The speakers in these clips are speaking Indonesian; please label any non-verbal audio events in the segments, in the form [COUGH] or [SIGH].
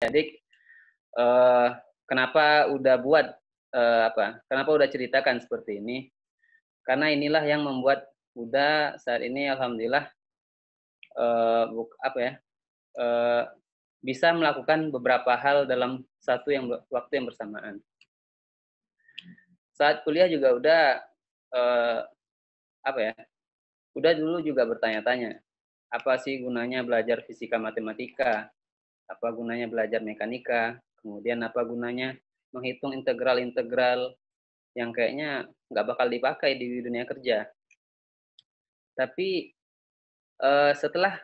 jadi uh, kenapa udah buat uh, apa kenapa udah ceritakan seperti ini karena inilah yang membuat udah saat ini alhamdulillah uh, apa ya uh, bisa melakukan beberapa hal dalam satu yang waktu yang bersamaan saat kuliah juga udah uh, apa ya udah dulu juga bertanya-tanya apa sih gunanya belajar fisika matematika apa gunanya belajar mekanika, kemudian apa gunanya menghitung integral-integral yang kayaknya nggak bakal dipakai di dunia kerja. Tapi uh, setelah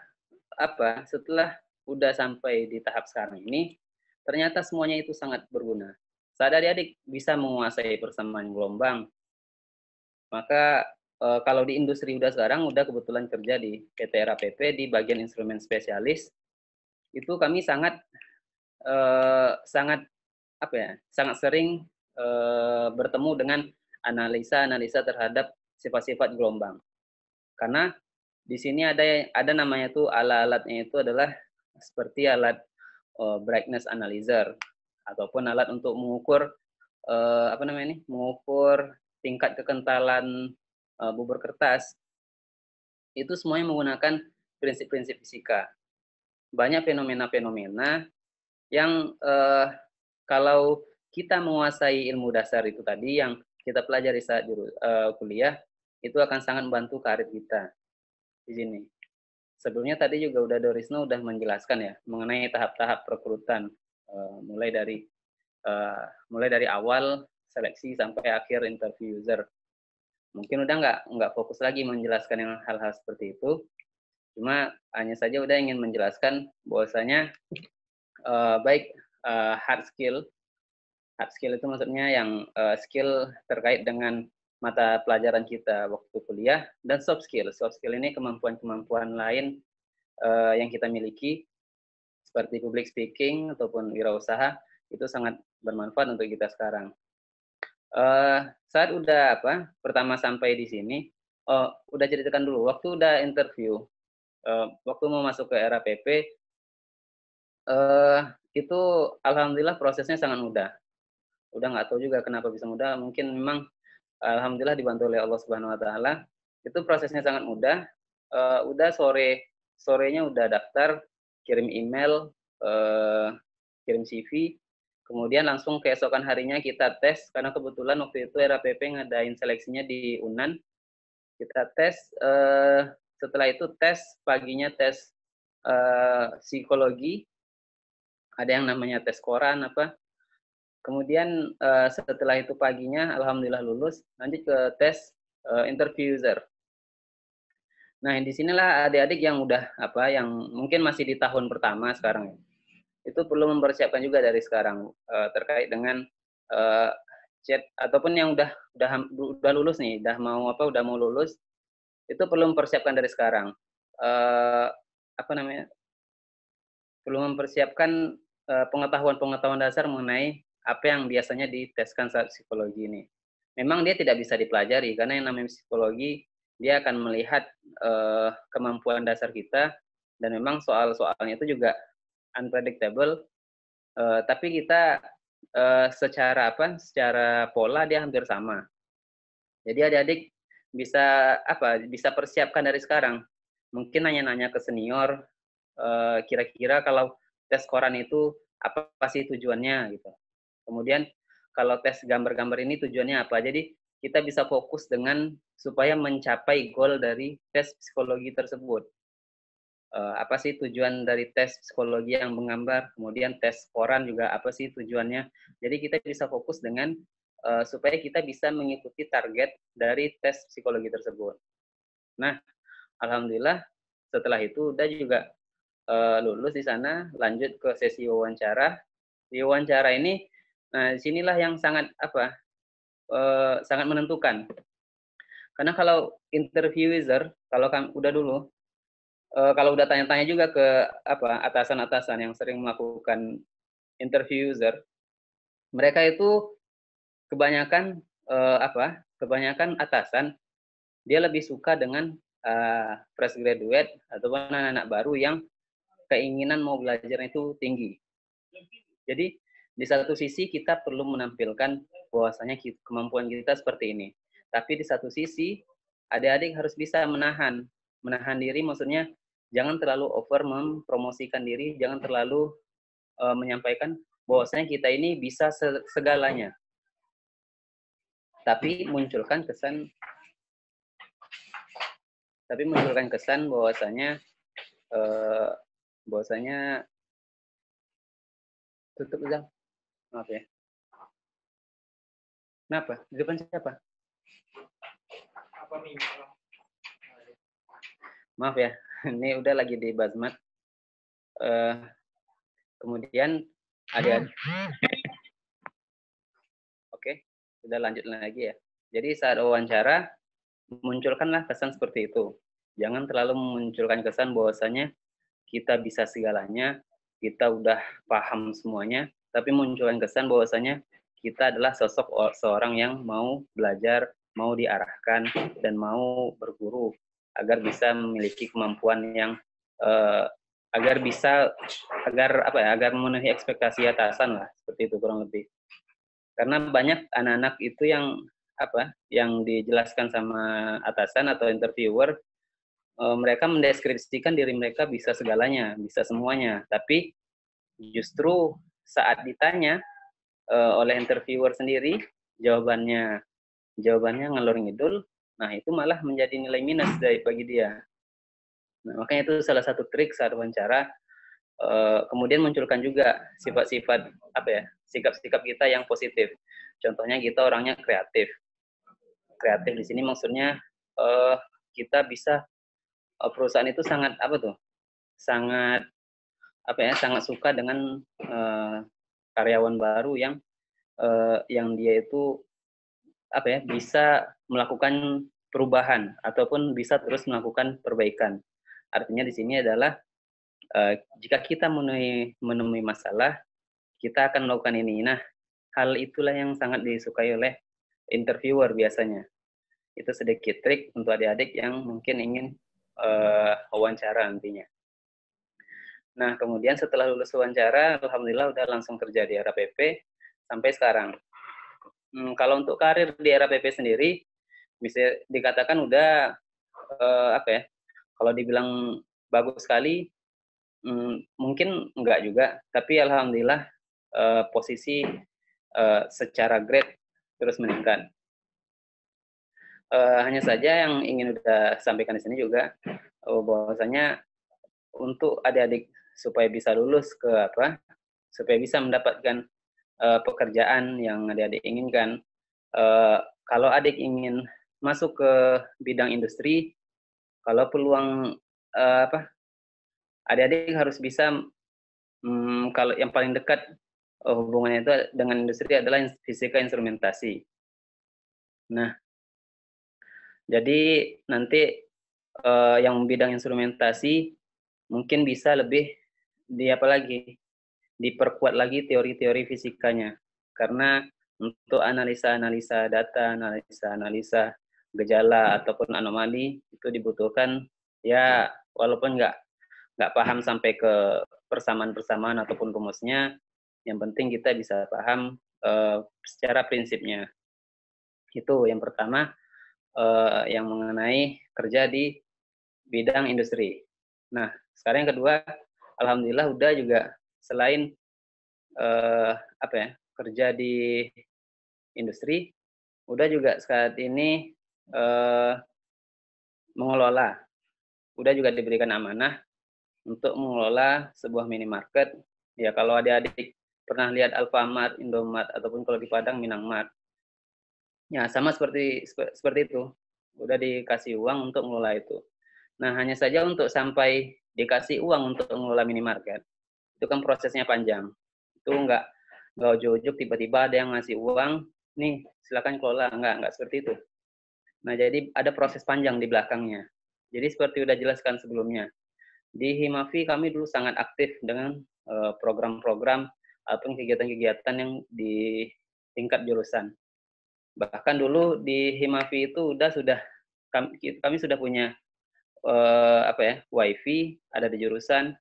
apa? Setelah udah sampai di tahap sekarang ini, ternyata semuanya itu sangat berguna. Saat adik-adik bisa menguasai persamaan gelombang, maka e, kalau di industri udah sekarang udah kebetulan kerja di PT RAPP di bagian instrumen spesialis itu kami sangat eh, sangat apa ya sangat sering eh, bertemu dengan analisa-analisa terhadap sifat-sifat gelombang karena di sini ada ada namanya tuh alat-alatnya itu adalah seperti alat eh, brightness analyzer ataupun alat untuk mengukur eh, apa namanya ini mengukur tingkat kekentalan eh, bubur kertas itu semuanya menggunakan prinsip-prinsip fisika banyak fenomena-fenomena yang eh, kalau kita menguasai ilmu dasar itu tadi yang kita pelajari saat juru, eh, kuliah itu akan sangat membantu karir kita di sini. Sebelumnya tadi juga udah Dorisno udah menjelaskan ya mengenai tahap-tahap perekrutan eh, mulai dari eh, mulai dari awal seleksi sampai akhir interview user. Mungkin udah nggak nggak fokus lagi menjelaskan yang hal-hal seperti itu. Cuma hanya saja udah ingin menjelaskan bahwasanya uh, baik uh, hard skill, hard skill itu maksudnya yang uh, skill terkait dengan mata pelajaran kita waktu kuliah dan soft skill. Soft skill ini kemampuan-kemampuan lain uh, yang kita miliki seperti public speaking ataupun wirausaha itu sangat bermanfaat untuk kita sekarang. Uh, saat udah apa pertama sampai di sini, oh udah ceritakan dulu. Waktu udah interview, uh, waktu mau masuk ke era PP uh, eh, itu alhamdulillah prosesnya sangat mudah. Udah nggak tahu juga kenapa bisa mudah. Mungkin memang alhamdulillah dibantu oleh Allah Subhanahu Wa Taala. Itu prosesnya sangat mudah. Uh, udah sore sorenya udah daftar, kirim email, uh, kirim CV. Kemudian langsung keesokan harinya kita tes karena kebetulan waktu itu era PP ngadain seleksinya di Unan. Kita tes uh, setelah itu tes paginya tes uh, psikologi ada yang namanya tes koran apa kemudian uh, setelah itu paginya alhamdulillah lulus lanjut ke tes uh, eh, interviewer nah di sinilah adik-adik yang udah apa yang mungkin masih di tahun pertama sekarang itu perlu mempersiapkan juga dari sekarang uh, terkait dengan uh, chat ataupun yang udah udah udah lulus nih udah mau apa udah mau lulus itu perlu mempersiapkan dari sekarang uh, apa namanya perlu mempersiapkan eh, pengetahuan-pengetahuan uh, dasar mengenai apa yang biasanya diteskan saat psikologi ini. Memang dia tidak bisa dipelajari karena yang namanya psikologi dia akan melihat uh, kemampuan dasar kita dan memang soal-soalnya itu juga unpredictable. Uh, tapi kita uh, secara apa? Secara pola dia hampir sama. Jadi adik-adik bisa apa bisa persiapkan dari sekarang mungkin nanya-nanya ke senior eh, kira-kira uh, kalau tes koran itu apa, apa sih tujuannya gitu kemudian kalau tes gambar-gambar ini tujuannya apa jadi kita bisa fokus dengan supaya mencapai goal dari tes psikologi tersebut uh, apa sih tujuan dari tes psikologi yang menggambar kemudian tes koran juga apa sih tujuannya jadi kita bisa fokus dengan uh, supaya kita bisa mengikuti target dari tes psikologi tersebut. Nah, alhamdulillah setelah itu udah juga uh, lulus di sana, lanjut ke sesi wawancara. Di wawancara ini, nah sinilah yang sangat apa, uh, sangat menentukan. Karena kalau interviewer, kalau kan udah dulu, uh, kalau udah tanya-tanya juga ke apa atasan-atasan yang sering melakukan interviewer, mereka itu kebanyakan uh, apa? Kebanyakan atasan dia lebih suka dengan uh, fresh graduate atau anak-anak baru yang keinginan mau belajar itu tinggi. Jadi di satu sisi kita perlu menampilkan bahwasanya kemampuan kita seperti ini. Tapi di satu sisi adik-adik harus bisa menahan, menahan diri maksudnya jangan terlalu over mempromosikan diri, jangan terlalu uh, menyampaikan bahwasanya kita ini bisa segalanya tapi munculkan kesan tapi munculkan kesan bahwasanya eh, bahwasanya tutup udah Maaf ya. Kenapa? Di depan siapa? Apa Maaf ya. [LAUGHS] Ini udah lagi di Bazmat. Eh, kemudian ada hmm sudah lanjut lagi ya. Jadi saat wawancara, munculkanlah kesan seperti itu. Jangan terlalu memunculkan kesan bahwasanya kita bisa segalanya, kita udah paham semuanya, tapi munculkan kesan bahwasanya kita adalah sosok seorang yang mau belajar, mau diarahkan, dan mau berguru agar bisa memiliki kemampuan yang uh, agar bisa agar apa ya agar memenuhi ekspektasi atasan lah seperti itu kurang lebih karena banyak anak-anak itu yang apa yang dijelaskan sama atasan atau interviewer e, mereka mendeskripsikan diri mereka bisa segalanya, bisa semuanya. Tapi justru saat ditanya e, oleh interviewer sendiri jawabannya jawabannya ngelor ngidul, nah itu malah menjadi nilai minus dari bagi dia. Nah, makanya itu salah satu trik saat wawancara. E, kemudian munculkan juga sifat-sifat apa ya sikap-sikap kita yang positif. Contohnya kita orangnya kreatif. Kreatif di sini maksudnya uh, kita bisa uh, perusahaan itu sangat apa tuh? Sangat apa ya? Sangat suka dengan uh, karyawan baru yang uh, yang dia itu apa ya? Bisa melakukan perubahan ataupun bisa terus melakukan perbaikan. Artinya di sini adalah uh, jika kita menemui, menemui masalah, kita akan melakukan ini. Nah, hal itulah yang sangat disukai oleh interviewer biasanya. Itu sedikit trik untuk adik-adik yang mungkin ingin uh, wawancara nantinya. Nah, kemudian setelah lulus wawancara, alhamdulillah udah langsung kerja di RAPP sampai sekarang. Hmm, kalau untuk karir di RAPP sendiri, bisa dikatakan udah uh, apa ya? Kalau dibilang bagus sekali, hmm, mungkin enggak juga. Tapi alhamdulillah uh, posisi uh, secara grade terus meningkat. Uh, hanya saja yang ingin kita sampaikan di sini juga uh, bahwasanya untuk adik-adik supaya bisa lulus ke apa supaya bisa mendapatkan uh, pekerjaan yang adik-adik inginkan uh, kalau adik ingin masuk ke bidang industri kalau peluang uh, apa adik-adik harus bisa um, kalau yang paling dekat Eh, hubungannya itu dengan industri adalah fisika instrumentasi. Nah, jadi nanti uh, yang bidang instrumentasi mungkin bisa lebih di apa lagi diperkuat lagi teori-teori fisikanya karena untuk analisa-analisa data, analisa-analisa gejala ataupun anomali itu dibutuhkan ya walaupun nggak nggak paham sampai ke persamaan-persamaan ataupun rumusnya yang penting kita bisa paham uh, secara prinsipnya. Itu yang pertama uh, yang mengenai kerja di bidang industri. Nah, sekarang yang kedua, alhamdulillah udah juga selain uh, apa ya kerja di industri, udah juga saat ini uh, mengelola, udah juga diberikan amanah untuk mengelola sebuah minimarket. Ya kalau adik-adik pernah lihat Alfamart, Indomart ataupun kalau di Padang Minangmart. Ya, sama seperti seperti itu. Udah dikasih uang untuk mengelola itu. Nah, hanya saja untuk sampai dikasih uang untuk mengelola minimarket, itu kan prosesnya panjang. Itu enggak enggak ujuk tiba-tiba ada yang ngasih uang, nih silakan kelola, enggak enggak seperti itu. Nah, jadi ada proses panjang di belakangnya. Jadi seperti udah jelaskan sebelumnya, di Himafi kami dulu sangat aktif dengan eh, program-program apa kegiatan-kegiatan yang di tingkat jurusan. Bahkan dulu di Himafi itu udah sudah kami, kami sudah punya uh, apa ya wifi ada di jurusan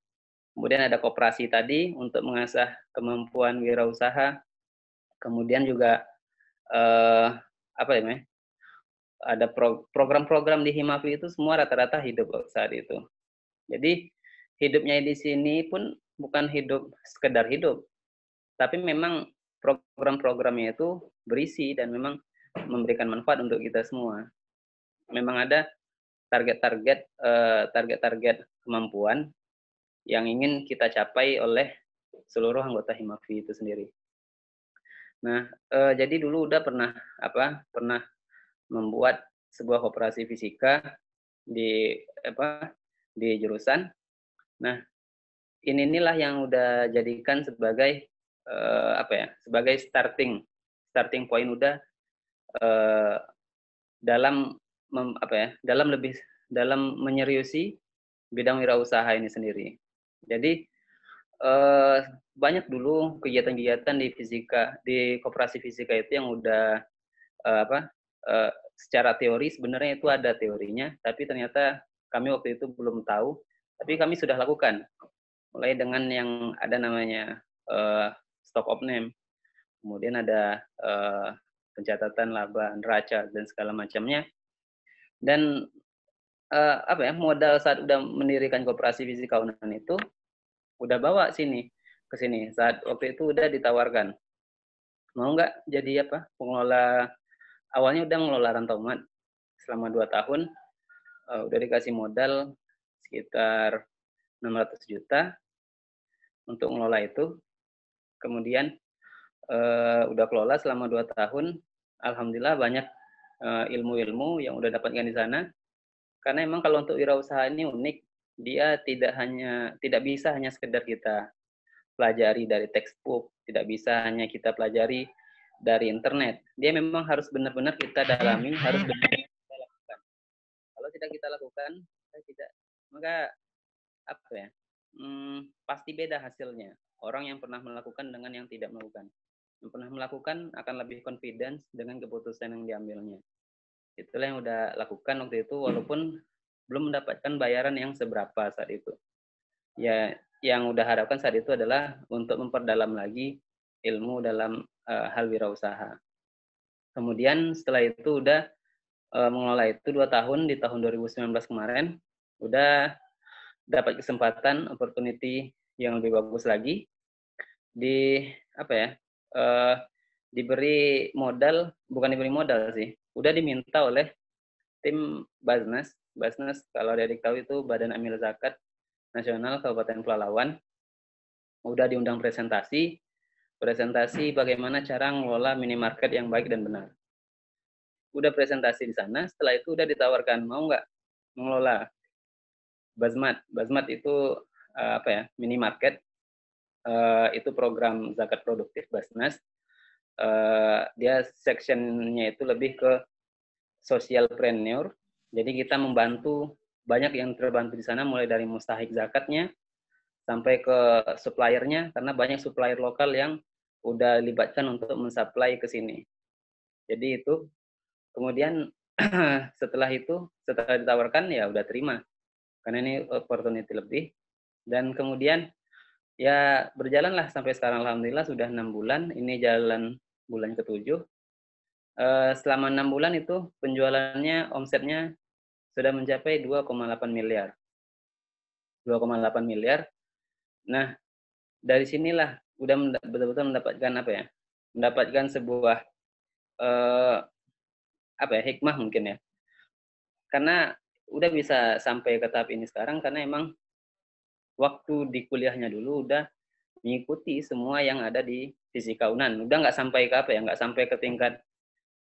kemudian ada kooperasi tadi untuk mengasah kemampuan wirausaha kemudian juga uh, apa ya ada program-program di Himafi itu semua rata-rata hidup saat itu jadi hidupnya di sini pun bukan hidup sekedar hidup tapi memang program-programnya itu berisi dan memang memberikan manfaat untuk kita semua. Memang ada target-target eh, target-target uh, kemampuan yang ingin kita capai oleh seluruh anggota Himafi itu sendiri. Nah, uh, jadi dulu udah pernah apa? Pernah membuat sebuah operasi fisika di apa? di jurusan. Nah, ini inilah yang udah jadikan sebagai uh, apa ya sebagai starting starting point udah uh, dalam mem, apa ya dalam lebih dalam menyeriusi bidang wirausaha ini sendiri. Jadi uh, banyak dulu kegiatan-kegiatan di fisika di koperasi fisika itu yang udah uh, apa uh, secara teori sebenarnya itu ada teorinya, tapi ternyata kami waktu itu belum tahu, tapi kami sudah lakukan mulai dengan yang ada namanya uh, stock of name. Kemudian ada uh, pencatatan laba neraca dan segala macamnya. Dan uh, apa ya modal saat udah mendirikan koperasi fisika Unan itu udah bawa sini ke sini saat waktu itu udah ditawarkan mau nggak jadi apa pengelola awalnya udah ngelola rantauan selama dua tahun uh, udah dikasih modal sekitar 600 juta untuk ngelola itu kemudian uh, udah kelola selama dua tahun alhamdulillah banyak uh, ilmu-ilmu yang udah dapatkan di sana karena emang kalau untuk wirausaha ini unik dia tidak hanya tidak bisa hanya sekedar kita pelajari dari textbook tidak bisa hanya kita pelajari dari internet dia memang harus benar-benar kita dalami harus hmm. benar kita lakukan kalau tidak kita lakukan kita tidak maka apa ya hmm, pasti beda hasilnya orang yang pernah melakukan dengan yang tidak melakukan. Yang pernah melakukan akan lebih confidence dengan keputusan yang diambilnya. Itulah yang udah lakukan waktu itu walaupun belum mendapatkan bayaran yang seberapa saat itu. Ya, yang udah harapkan saat itu adalah untuk memperdalam lagi ilmu dalam uh, hal wirausaha. Kemudian setelah itu udah uh, mengelola itu dua tahun di tahun 2019 kemarin udah dapat kesempatan opportunity yang lebih bagus lagi di apa ya uh, diberi modal bukan diberi modal sih udah diminta oleh tim Basnas Basnas kalau dari tahu itu Badan Amil Zakat Nasional Kabupaten Pelalawan udah diundang presentasi presentasi bagaimana cara mengelola minimarket yang baik dan benar udah presentasi di sana setelah itu udah ditawarkan mau nggak mengelola Basmat Basmat itu eh, apa ya minimarket Eh, itu program zakat produktif Basnas. Uh, dia sectionnya itu lebih ke social preneur. Jadi kita membantu banyak yang terbantu di sana mulai dari mustahik zakatnya sampai ke suppliernya karena banyak supplier lokal yang udah libatkan untuk mensuplai ke sini. Jadi itu kemudian [CLEARS THROAT] setelah itu setelah ditawarkan ya udah terima karena ini opportunity lebih dan kemudian ya berjalanlah sampai sekarang alhamdulillah sudah enam bulan ini jalan bulan ketujuh eh, selama enam bulan itu penjualannya omsetnya sudah mencapai 2,8 miliar 2,8 miliar nah dari sinilah udah betul-betul mendapatkan apa ya mendapatkan sebuah eh, apa ya hikmah mungkin ya karena udah bisa sampai ke tahap ini sekarang karena emang waktu di kuliahnya dulu udah mengikuti semua yang ada di fisika unan udah nggak sampai ke apa ya nggak sampai ke tingkat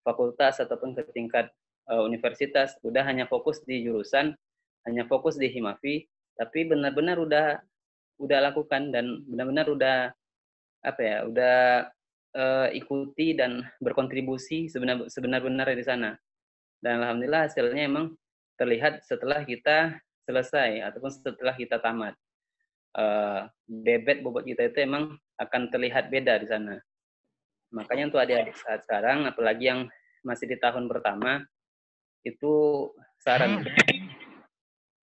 fakultas ataupun ke tingkat uh, universitas udah hanya fokus di jurusan hanya fokus di himafi tapi benar-benar udah udah lakukan dan benar-benar udah apa ya udah uh, ikuti dan berkontribusi sebenar sebenar-benar di sana dan alhamdulillah hasilnya emang terlihat setelah kita selesai ataupun setelah kita tamat uh, bebet bobot kita itu emang akan terlihat beda di sana. Makanya untuk adik-adik saat sekarang, apalagi yang masih di tahun pertama, itu saran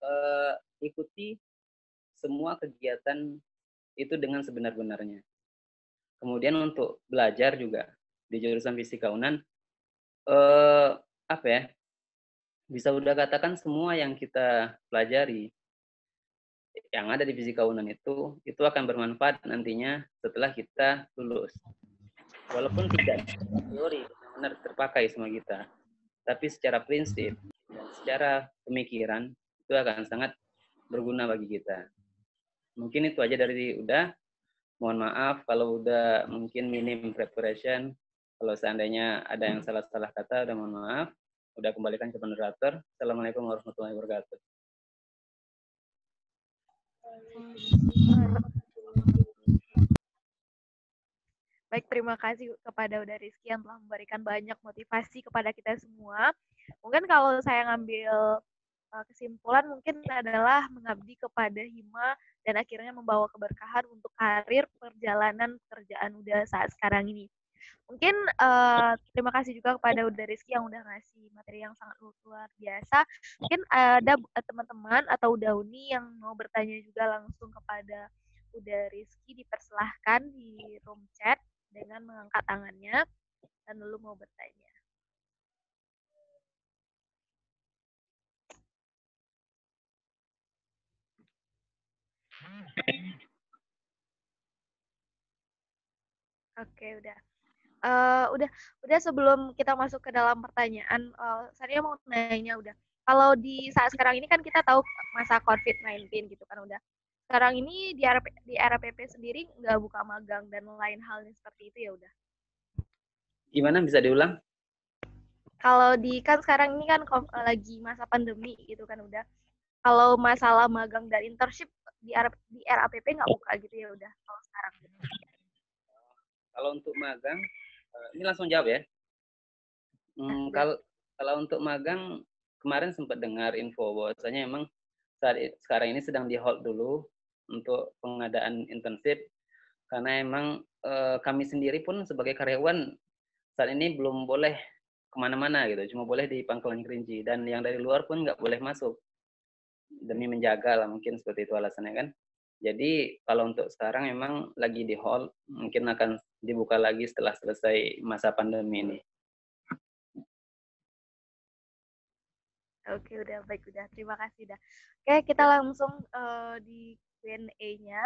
uh, ikuti semua kegiatan itu dengan sebenar-benarnya. Kemudian untuk belajar juga di jurusan fisika UNAN, uh, apa ya? Bisa udah katakan semua yang kita pelajari yang ada di fisika UNAN itu itu akan bermanfaat nantinya setelah kita lulus. Walaupun tidak teori benar-benar terpakai sama kita, tapi secara prinsip dan secara pemikiran itu akan sangat berguna bagi kita. Mungkin itu aja dari udah. Mohon maaf kalau udah mungkin minim preparation. Kalau seandainya ada yang salah-salah kata, udah mohon maaf. Udah kembalikan ke moderator. Assalamualaikum warahmatullahi wabarakatuh. Baik, terima kasih kepada Uda Rizky yang telah memberikan banyak motivasi kepada kita semua. Mungkin kalau saya ngambil eh, kesimpulan mungkin adalah mengabdi kepada Hima dan akhirnya membawa keberkahan untuk karir perjalanan pekerjaan Uda saat sekarang ini. Mungkin uh, terima kasih juga kepada Uda Rizky yang udah ngasih materi yang sangat luar biasa. Mungkin ada eh, teman-teman atau Uni yang mau bertanya juga langsung kepada Uda Rizky dipersilahkan di room chat dengan mengangkat tangannya dan lu mau bertanya. Hmm. Oke, okay, udah uh, udah udah sebelum kita masuk ke dalam pertanyaan, uh, eh, saya mau nanya udah. Kalau di saat sekarang ini kan kita tahu masa COVID-19 gitu kan udah. Sekarang ini di RP, di RPP sendiri nggak buka magang dan lain halnya seperti itu ya udah. Gimana bisa diulang? Kalau di kan sekarang ini kan eh, lagi masa pandemi gitu kan udah. Kalau masalah magang dan internship di RAP, di RAPP nggak buka gitu ya udah kalau sekarang. Kalau untuk magang ini langsung jawab ya. Hmm, kalau kalau untuk magang kemarin sempat dengar info bahwasanya emang saat sekarang ini sedang di hold dulu untuk pengadaan internship karena emang e, kami sendiri pun sebagai karyawan saat ini belum boleh kemana-mana gitu cuma boleh di pangkalan kerinci dan yang dari luar pun nggak boleh masuk demi menjaga lah mungkin seperti itu alasannya kan jadi kalau untuk sekarang memang lagi di hall mungkin akan dibuka lagi setelah selesai masa pandemi ini. Oke, udah baik udah. Terima kasih dah. Oke, kita langsung uh, di Q&A-nya.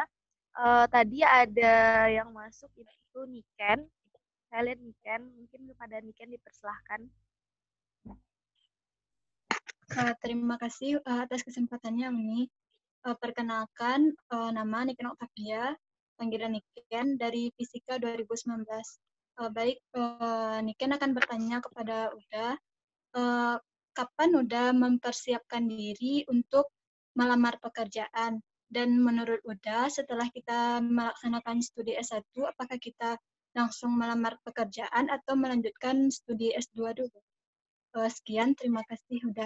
Uh, eh, tadi ada yang masuk itu Niken. Saya lihat Niken, mungkin kepada Niken dipersilahkan. Uh, terima kasih uh, atas kesempatannya, ini uh, perkenalkan uh, nama Niken Octavia, panggilan Niken dari Fisika 2019. Uh, eh, baik, uh, Niken akan bertanya kepada Uda, uh, kapan Uda mempersiapkan diri untuk melamar pekerjaan? Dan menurut Uda, setelah kita melaksanakan studi S1, apakah kita langsung melamar pekerjaan atau melanjutkan studi S2 dulu? Uh, sekian, terima kasih Uda.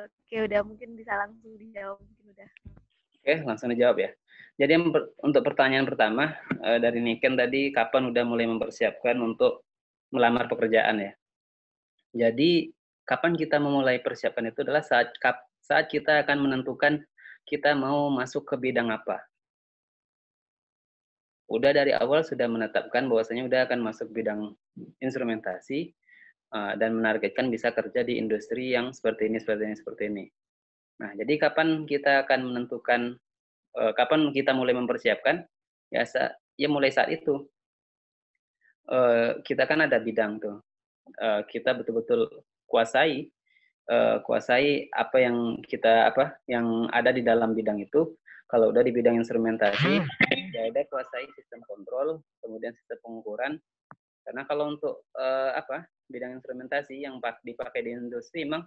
Oke, udah mungkin bisa langsung dijawab mungkin udah. Oke, langsung dijawab ya. Jadi untuk pertanyaan pertama eh, dari Niken tadi, kapan udah mulai mempersiapkan untuk melamar pekerjaan ya? Jadi kapan kita memulai persiapan itu adalah saat saat kita akan menentukan kita mau masuk ke bidang apa. Udah dari awal sudah menetapkan bahwasanya udah akan masuk bidang instrumentasi, Eh, dan menargetkan bisa kerja di industri yang seperti ini, seperti ini, seperti ini. Nah, jadi kapan kita akan menentukan, eh, kapan kita mulai mempersiapkan? Ya, ya mulai saat itu. Eh, kita kan ada bidang tuh. kita betul-betul kuasai, kuasai apa yang kita apa yang ada di dalam bidang itu. Kalau udah di bidang instrumentasi, hmm. ya ada kuasai sistem kontrol, kemudian sistem pengukuran, karena kalau untuk uh, apa bidang instrumentasi yang dipakai di industri memang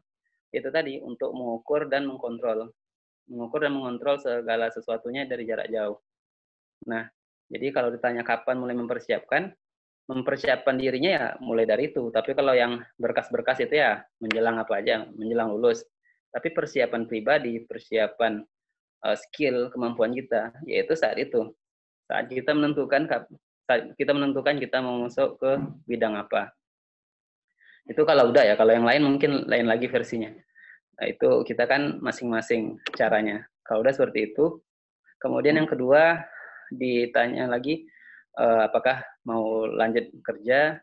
itu tadi untuk mengukur dan mengkontrol, mengukur dan mengontrol segala sesuatunya dari jarak jauh. Nah, jadi kalau ditanya kapan mulai mempersiapkan, mempersiapkan dirinya ya mulai dari itu. Tapi kalau yang berkas-berkas itu ya menjelang apa aja, menjelang lulus. Tapi persiapan pribadi, persiapan uh, skill, kemampuan kita, yaitu saat itu. Saat kita menentukan kita menentukan kita mau masuk ke bidang apa. Itu kalau udah ya, kalau yang lain mungkin lain lagi versinya. Nah, itu kita kan masing-masing caranya. Kalau udah seperti itu, kemudian yang kedua ditanya lagi eh, apakah mau lanjut kerja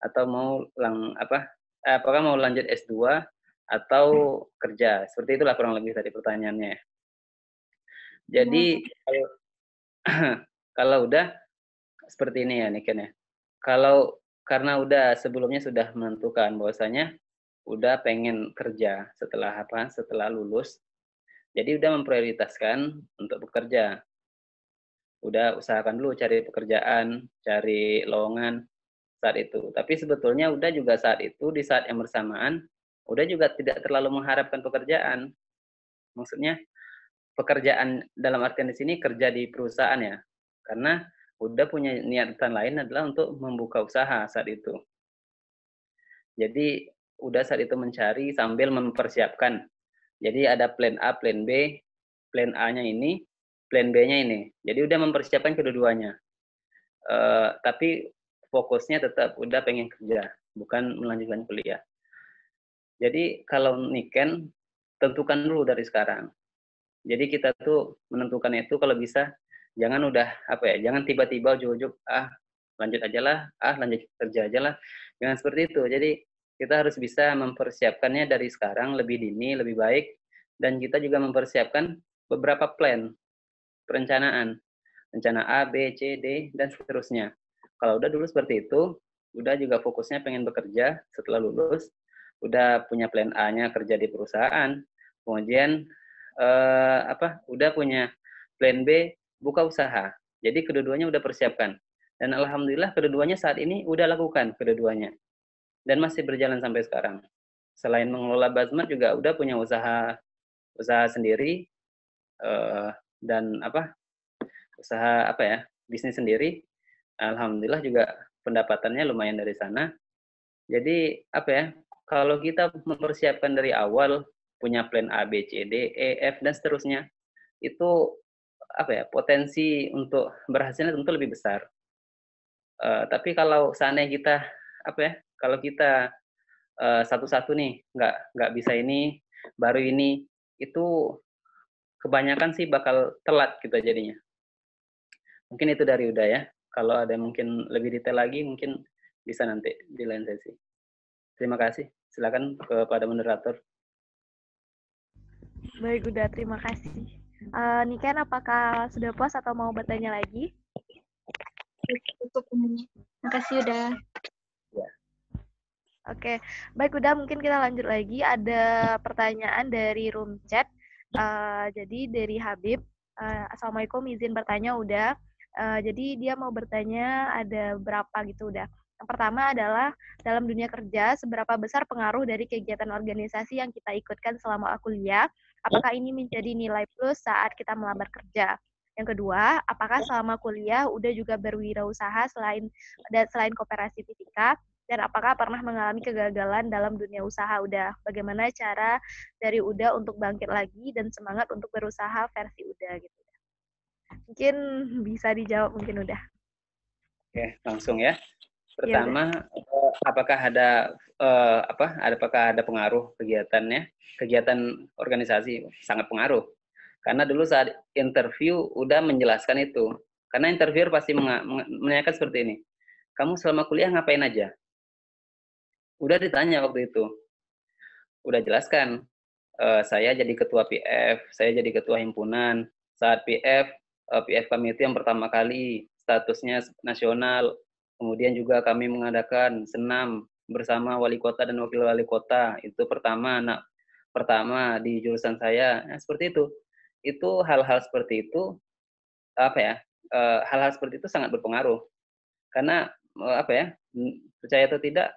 atau mau lang apa eh, apakah mau lanjut S2 atau hmm. kerja. Seperti itulah kurang lebih tadi pertanyaannya. Jadi hmm. kalau, [CLEARS THROAT] kalau udah seperti ini ya Niken ya. Kalau karena udah sebelumnya sudah menentukan bahwasanya udah pengen kerja setelah apa? Setelah lulus. Jadi udah memprioritaskan untuk bekerja. Udah usahakan dulu cari pekerjaan, cari lowongan saat itu. Tapi sebetulnya udah juga saat itu di saat yang bersamaan udah juga tidak terlalu mengharapkan pekerjaan. Maksudnya pekerjaan dalam artian di sini kerja di perusahaan ya. Karena udah punya niatan lain adalah untuk membuka usaha saat itu. Jadi udah saat itu mencari sambil mempersiapkan. Jadi ada plan A, plan B, plan A-nya ini, plan B-nya ini. Jadi udah mempersiapkan kedua-duanya. Uh, tapi fokusnya tetap udah pengen kerja, bukan melanjutkan kuliah. Jadi kalau niken tentukan dulu dari sekarang. Jadi kita tuh menentukan itu kalau bisa jangan udah apa ya jangan tiba-tiba ujuk ah lanjut aja lah ah lanjut kerja aja lah jangan seperti itu jadi kita harus bisa mempersiapkannya dari sekarang lebih dini lebih baik dan kita juga mempersiapkan beberapa plan perencanaan rencana A B C D dan seterusnya kalau udah dulu seperti itu udah juga fokusnya pengen bekerja setelah lulus udah punya plan A-nya kerja di perusahaan kemudian eh, apa udah punya plan B buka usaha. Jadi kedua-duanya udah persiapkan. Dan alhamdulillah kedua-duanya saat ini udah lakukan kedua-duanya. Dan masih berjalan sampai sekarang. Selain mengelola Basmat juga udah punya usaha usaha sendiri uh, dan apa usaha apa ya bisnis sendiri alhamdulillah juga pendapatannya lumayan dari sana jadi apa ya kalau kita mempersiapkan dari awal punya plan A B C D E F dan seterusnya itu apa ya potensi untuk berhasilnya tentu lebih besar. Uh, tapi kalau seandainya kita apa ya kalau kita eh, satu-satu uh, nih nggak nggak bisa ini baru ini itu kebanyakan sih bakal telat kita gitu jadinya. Mungkin itu dari udah ya. Kalau ada mungkin lebih detail lagi mungkin bisa nanti di lain sesi. Terima kasih. Silakan kepada moderator. Baik udah terima kasih. Uh, eh, Niken, apakah sudah puas atau mau bertanya lagi? Cukup umumnya. Makasih udah. Ya. Oke, okay. baik udah mungkin kita lanjut lagi. Ada pertanyaan dari room chat. Uh, jadi dari Habib. Uh, Assalamualaikum, izin bertanya udah. Uh, jadi dia mau bertanya ada berapa gitu udah. Yang pertama adalah dalam dunia kerja, seberapa besar pengaruh dari kegiatan organisasi yang kita ikutkan selama kuliah Iya. Apakah ini menjadi nilai plus saat kita melamar kerja? Yang kedua, apakah iya. selama kuliah udah juga berwirausaha selain dan selain kooperasi fisika dan apakah pernah mengalami kegagalan dalam dunia usaha udah? Bagaimana cara dari udah untuk bangkit lagi dan semangat untuk berusaha versi udah gitu. Mungkin bisa dijawab mungkin udah. Oke, langsung ya. Iya, pertama, ya, apakah ada uh, apa? Apakah ada pengaruh kegiatannya? Kegiatan organisasi sangat pengaruh. Karena dulu saat interview udah menjelaskan itu. Karena interviewer pasti menanyakan seperti ini. Kamu selama kuliah ngapain aja? Udah ditanya waktu itu. Udah jelaskan. uh, saya jadi ketua PF, saya jadi ketua himpunan. Saat PF, uh, PF kami itu yang pertama kali statusnya nasional, Kemudian juga kami mengadakan senam bersama wali kota dan wakil wali kota. Itu pertama anak pertama di jurusan saya. Nah, seperti itu. Itu hal-hal seperti itu apa ya? Eh, hal-hal seperti itu sangat berpengaruh. Karena eh, apa ya? percaya atau tidak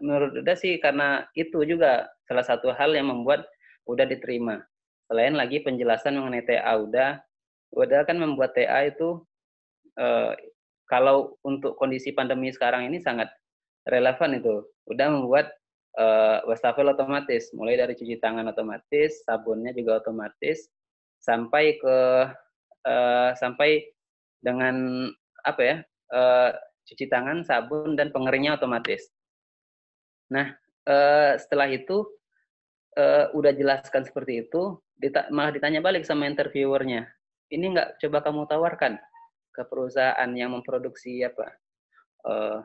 menurut Uda sih karena itu juga salah satu hal yang membuat Uda diterima. Selain lagi penjelasan mengenai TA Uda, Uda kan membuat TA itu eh, kalau untuk kondisi pandemi sekarang ini sangat relevan itu. Udah membuat uh, wastafel otomatis, mulai dari cuci tangan otomatis, sabunnya juga otomatis, sampai ke uh, sampai dengan apa ya uh, cuci tangan, sabun dan pengeringnya otomatis. Nah uh, setelah itu uh, udah jelaskan seperti itu, malah ditanya balik sama interviewernya, ini nggak coba kamu tawarkan ke perusahaan yang memproduksi apa uh,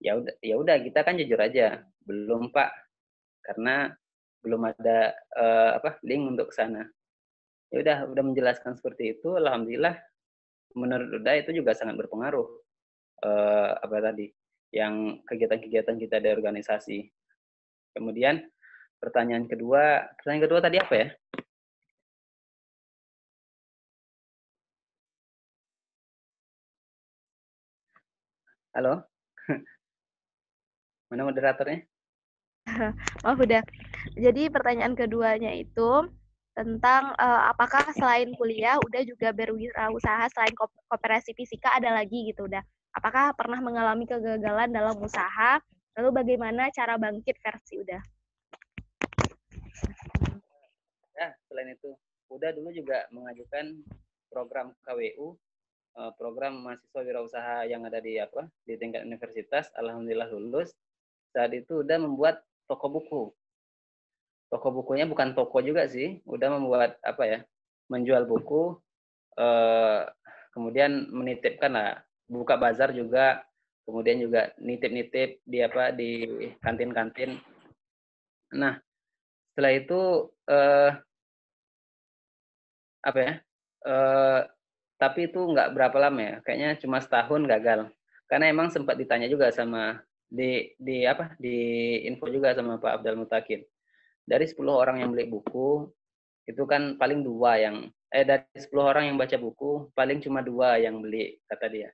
ya udah ya udah kita kan jujur aja belum pak karena belum ada uh, apa link untuk sana ya udah udah menjelaskan seperti itu alhamdulillah menurut udah itu juga sangat berpengaruh uh, apa tadi yang kegiatan-kegiatan kita di organisasi kemudian pertanyaan kedua pertanyaan kedua tadi apa ya Halo? [LAUGHS] Mana moderatornya? maaf [LAUGHS] oh, udah. Jadi pertanyaan keduanya itu tentang uh, apakah selain kuliah udah juga berwirausaha selain koperasi fisika ada lagi gitu udah. Apakah pernah mengalami kegagalan dalam usaha? Lalu bagaimana cara bangkit versi udah? ya selain itu, udah dulu juga mengajukan program KWU Eh, program mahasiswa wirausaha yang ada di apa di tingkat universitas alhamdulillah lulus saat itu udah membuat toko buku toko bukunya bukan toko juga sih udah membuat apa ya menjual buku eh, kemudian menitipkan lah buka bazar juga kemudian juga nitip-nitip di apa di kantin-kantin nah setelah itu eh, apa ya tapi itu nggak berapa lama ya kayaknya cuma setahun gagal karena emang sempat ditanya juga sama di di apa di info juga sama Pak Abdul Mutakin dari 10 orang yang beli buku itu kan paling dua yang eh dari 10 orang yang baca buku paling cuma dua yang beli kata dia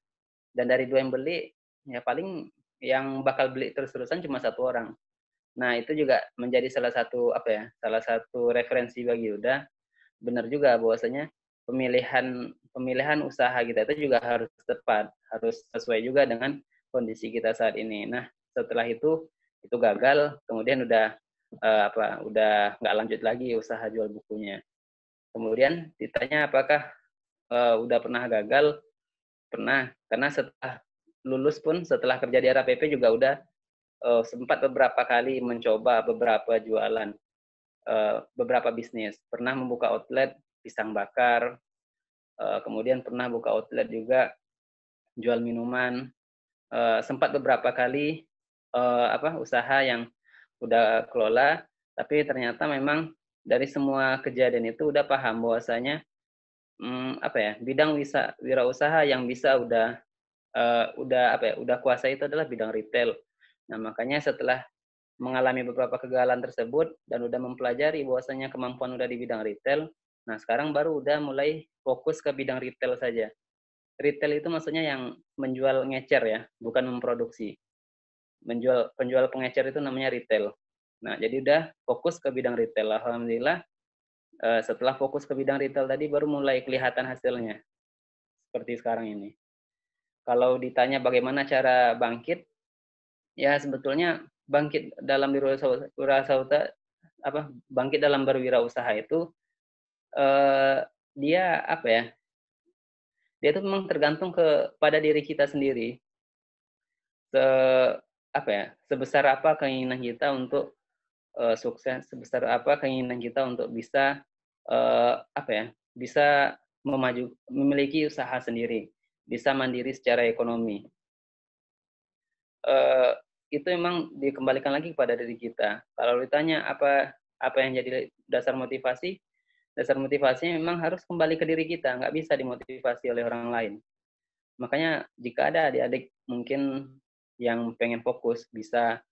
dan dari dua yang beli ya paling yang bakal beli terus-terusan cuma satu orang nah itu juga menjadi salah satu apa ya salah satu referensi bagi Yuda benar juga bahwasanya pemilihan pemilihan usaha kita itu juga harus tepat, harus sesuai juga dengan kondisi kita saat ini. Nah, setelah itu itu gagal, kemudian udah uh, apa? Udah nggak lanjut lagi usaha jual bukunya. Kemudian ditanya apakah uh, udah pernah gagal? Pernah, karena setelah lulus pun setelah kerja di RAPP juga udah uh, sempat beberapa kali mencoba beberapa jualan, uh, beberapa bisnis. Pernah membuka outlet pisang bakar, Eh, kemudian pernah buka outlet juga jual minuman. Eh, sempat beberapa kali eh, apa usaha yang udah kelola, tapi ternyata memang dari semua kejadian itu udah paham bahwasanya hmm, apa ya bidang wisa, wirausaha yang bisa udah uh, udah apa ya udah kuasa itu adalah bidang retail. Nah makanya setelah mengalami beberapa kegagalan tersebut dan udah mempelajari bahwasanya kemampuan udah di bidang retail. Nah sekarang baru udah mulai fokus ke bidang retail saja. Retail itu maksudnya yang menjual ngecer ya, bukan memproduksi. Menjual penjual pengecer itu namanya retail. Nah, jadi udah fokus ke bidang retail. Alhamdulillah eh, setelah fokus ke bidang retail tadi baru mulai kelihatan hasilnya. Seperti sekarang ini. Kalau ditanya bagaimana cara bangkit, ya sebetulnya bangkit dalam berwirausaha apa bangkit dalam berwirausaha itu eh, dia apa ya? Dia itu memang tergantung kepada diri kita sendiri. Se, apa ya? Sebesar apa keinginan kita untuk uh, sukses, sebesar apa keinginan kita untuk bisa uh, apa ya? Bisa memaju memiliki usaha sendiri, bisa mandiri secara ekonomi. Uh, itu memang dikembalikan lagi kepada diri kita. Kalau ditanya apa apa yang jadi dasar motivasi, dasar motivasinya memang harus kembali ke diri kita, nggak bisa dimotivasi oleh orang lain. Makanya jika ada adik-adik mungkin yang pengen fokus bisa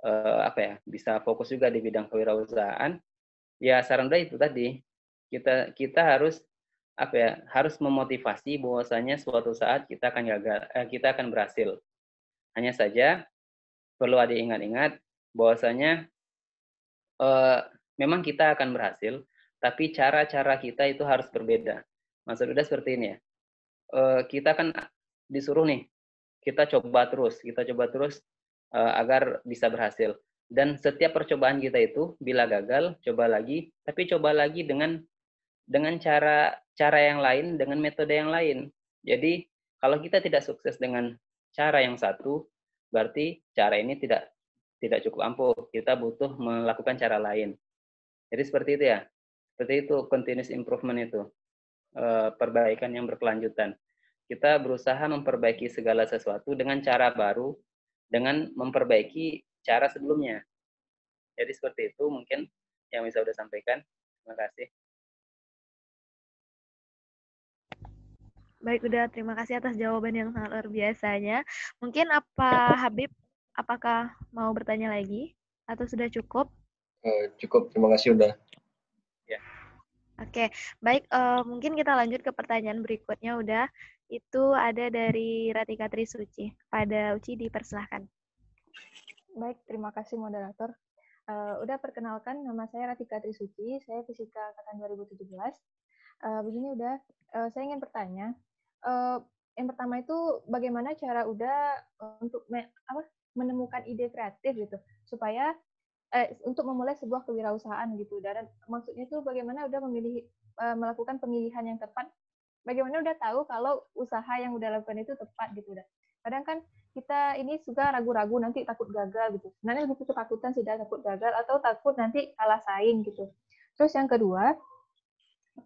uh, apa ya, bisa fokus juga di bidang kewirausahaan, ya saran saya itu tadi kita kita harus apa ya, harus memotivasi bahwasanya suatu saat kita akan gagal, eh, kita akan berhasil. Hanya saja perlu ada ingat-ingat bahwasanya eh, memang kita akan berhasil, tapi cara-cara kita itu harus berbeda. Maksudnya seperti ini ya. E, kita kan disuruh nih, kita coba terus, kita coba terus e, agar bisa berhasil. Dan setiap percobaan kita itu, bila gagal, coba lagi, tapi coba lagi dengan dengan cara cara yang lain, dengan metode yang lain. Jadi kalau kita tidak sukses dengan cara yang satu, berarti cara ini tidak tidak cukup ampuh. Kita butuh melakukan cara lain. Jadi seperti itu ya. Seperti itu continuous improvement itu. Eh, perbaikan yang berkelanjutan. Kita berusaha memperbaiki segala sesuatu dengan cara baru, dengan memperbaiki cara sebelumnya. Jadi seperti itu mungkin yang bisa sudah sampaikan. Terima kasih. Baik, udah terima kasih atas jawaban yang sangat luar biasanya. Mungkin apa Habib, apakah mau bertanya lagi atau sudah cukup? Eh, cukup, terima kasih udah Oke, baik. Uh, mungkin kita lanjut ke pertanyaan berikutnya. Udah, itu ada dari Ratika Tri Suci. Pada Uci dipersilahkan. Baik, terima kasih moderator. Uh, udah perkenalkan, nama saya Ratika Tri Suci. Saya fisika angkatan 2017. Uh, eh, begini udah, uh, saya ingin bertanya. Uh, yang pertama itu bagaimana cara udah untuk me apa, menemukan ide kreatif gitu supaya eh, untuk memulai sebuah kewirausahaan gitu dan maksudnya itu bagaimana udah memilih eh, melakukan pemilihan yang tepat bagaimana udah tahu kalau usaha yang udah lakukan itu tepat gitu udah kadang kan kita ini suka ragu-ragu nanti takut gagal gitu sebenarnya lebih ketakutan sih takut gagal atau takut nanti kalah saing gitu terus yang kedua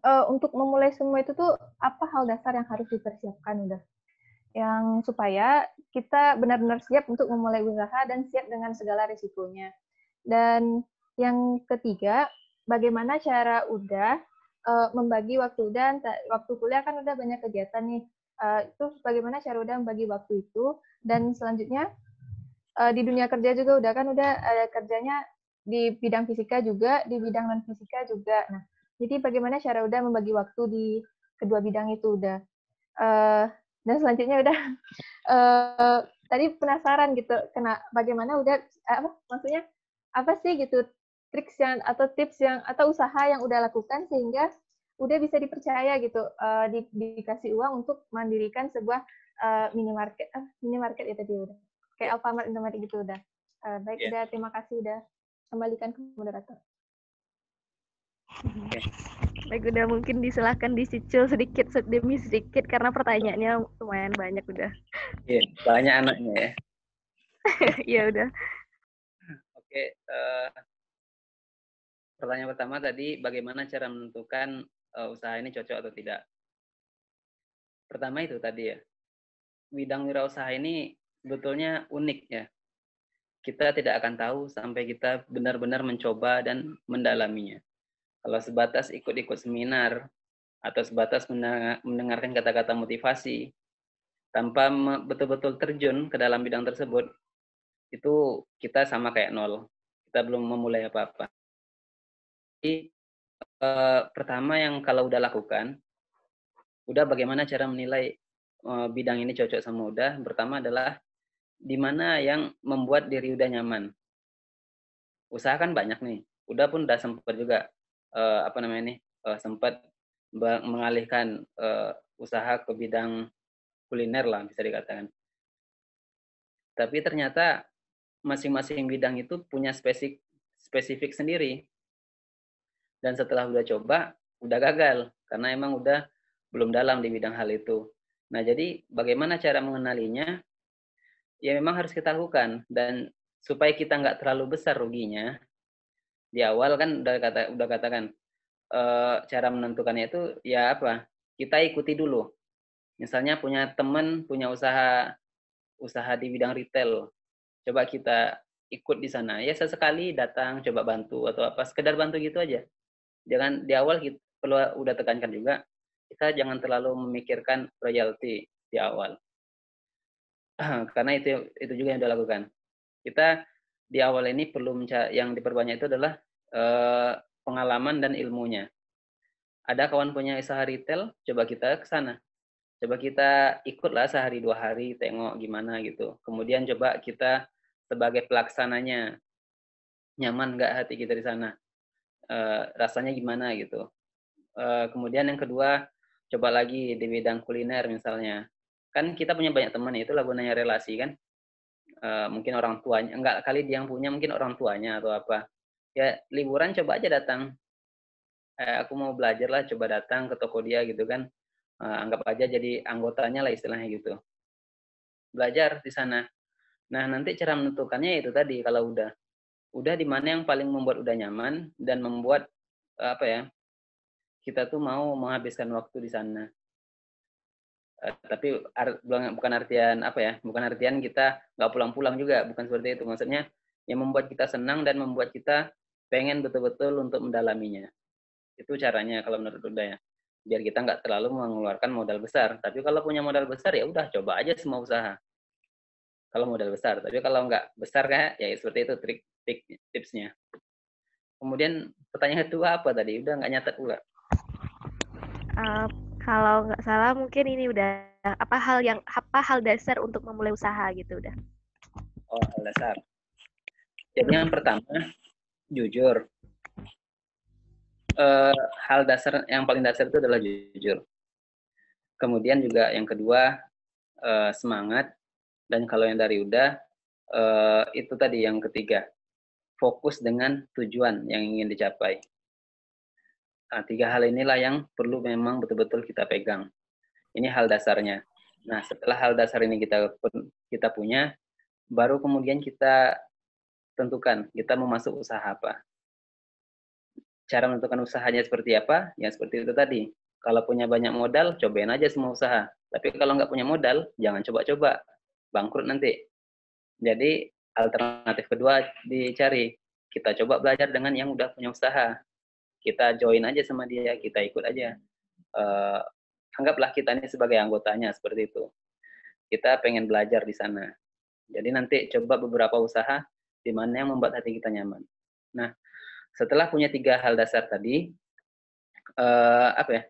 uh, untuk memulai semua itu tuh apa hal dasar yang harus dipersiapkan udah yang supaya kita benar-benar siap untuk memulai usaha dan siap dengan segala risikonya dan yang ketiga, bagaimana cara Uda uh, membagi waktu dan waktu kuliah kan udah banyak kegiatan nih, uh, itu bagaimana cara Uda membagi waktu itu, dan selanjutnya uh, di dunia kerja juga udah kan udah uh, kerjanya di bidang fisika juga, di bidang non-fisika juga. Nah, jadi bagaimana cara Uda membagi waktu di kedua bidang itu udah. Uh, dan selanjutnya udah [LAUGHS] uh, tadi penasaran gitu kena bagaimana udah apa maksudnya apa sih gitu triks yang atau tips yang atau usaha yang udah lakukan sehingga udah bisa dipercaya gitu uh, di, dikasih uang untuk mendirikan sebuah uh, minimarket uh, minimarket ya tadi udah kayak ya. Alfamart Indomaret gitu udah uh, baik yeah. udah terima kasih udah kembalikan ke moderator okay. Ya. baik udah mungkin disilahkan dicicil sedikit demi sedikit karena pertanyaannya lumayan banyak udah yeah, banyak anaknya ya [LAUGHS] ya udah Oke, uh, pertanyaan pertama tadi bagaimana cara menentukan uh, usaha ini cocok atau tidak. Pertama itu tadi ya, bidang wirausaha ini betulnya unik ya. Kita tidak akan tahu sampai kita benar-benar mencoba dan mendalaminya. Kalau sebatas ikut-ikut seminar atau sebatas mendengarkan kata-kata motivasi tanpa betul-betul terjun ke dalam bidang tersebut, itu kita sama kayak nol. Kita belum memulai apa-apa. Jadi e, pertama yang kalau udah lakukan, udah bagaimana cara menilai e, bidang ini cocok sama udah. Pertama adalah di mana yang membuat diri udah nyaman. Usaha kan banyak nih. Udah pun udah sempat juga e, apa namanya nih e, sempat mengalihkan e, usaha ke bidang kuliner lah bisa dikatakan. Tapi ternyata masing-masing bidang itu punya spesifik spesifik sendiri. Dan setelah udah coba, udah gagal karena emang udah belum dalam di bidang hal itu. Nah, jadi bagaimana cara mengenalinya? Ya memang harus kita lakukan dan supaya kita nggak terlalu besar ruginya. Di awal kan udah kata udah katakan e, cara menentukannya itu ya apa? Kita ikuti dulu. Misalnya punya teman punya usaha usaha di bidang retail, coba kita ikut di sana ya sesekali datang coba bantu atau apa sekedar bantu gitu aja jangan di awal kita perlu udah tekankan juga kita jangan terlalu memikirkan royalti di awal [CLEARS THROAT] karena itu itu juga yang dilakukan kita di awal ini perlu mencari, yang diperbanyak itu adalah eh, pengalaman dan ilmunya ada kawan punya usaha retail coba kita ke sana coba kita ikutlah sehari dua hari tengok gimana gitu kemudian coba kita sebagai pelaksananya nyaman nggak hati kita di sana e, rasanya gimana gitu e, kemudian yang kedua coba lagi di bidang kuliner misalnya kan kita punya banyak teman itu lagu nanya relasi kan e, mungkin orang tuanya enggak kali dia yang punya mungkin orang tuanya atau apa ya liburan coba aja datang eh, aku mau belajar lah coba datang ke toko dia gitu kan Eh, anggap aja jadi anggotanya lah istilahnya gitu. Belajar di sana. Nah, nanti cara menentukannya itu tadi kalau udah udah di mana yang paling membuat udah nyaman dan membuat eh, apa ya? Kita tuh mau menghabiskan waktu di sana. Uh, tapi ar, bukan artian apa ya? Bukan artian kita nggak pulang-pulang juga, bukan seperti itu. Maksudnya yang membuat kita senang dan membuat kita pengen betul-betul untuk mendalaminya. Itu caranya kalau menurut udah ya biar kita nggak terlalu mengeluarkan modal besar. Tapi kalau punya modal besar ya udah coba aja semua usaha. Kalau modal besar, tapi kalau nggak besar kayak ya seperti itu trik, trik tipsnya. Kemudian pertanyaan kedua apa tadi? Udah nggak nyata pula. Uh, eh, kalau nggak salah mungkin ini udah apa hal yang apa hal dasar untuk memulai usaha gitu udah. Oh hal dasar. Jadi yang pertama jujur uh, hal dasar yang paling dasar itu adalah jujur. Kemudian juga yang kedua uh, semangat dan kalau yang dari Uda uh, eh, itu tadi yang ketiga fokus dengan tujuan yang ingin dicapai. Nah, tiga hal inilah yang perlu memang betul-betul kita pegang. Ini hal dasarnya. Nah, setelah hal dasar ini kita kita punya, baru kemudian kita tentukan kita mau masuk usaha apa cara menentukan usahanya seperti apa, ya seperti itu tadi. Kalau punya banyak modal, cobain aja semua usaha. Tapi kalau nggak punya modal, jangan coba-coba. Bangkrut nanti. Jadi alternatif kedua dicari. Kita coba belajar dengan yang udah punya usaha. Kita join aja sama dia, kita ikut aja. Uh, anggaplah kita ini sebagai anggotanya seperti itu. Kita pengen belajar di sana. Jadi nanti coba beberapa usaha di mana yang membuat hati kita nyaman. Nah, setelah punya tiga hal dasar tadi, uh, apa ya?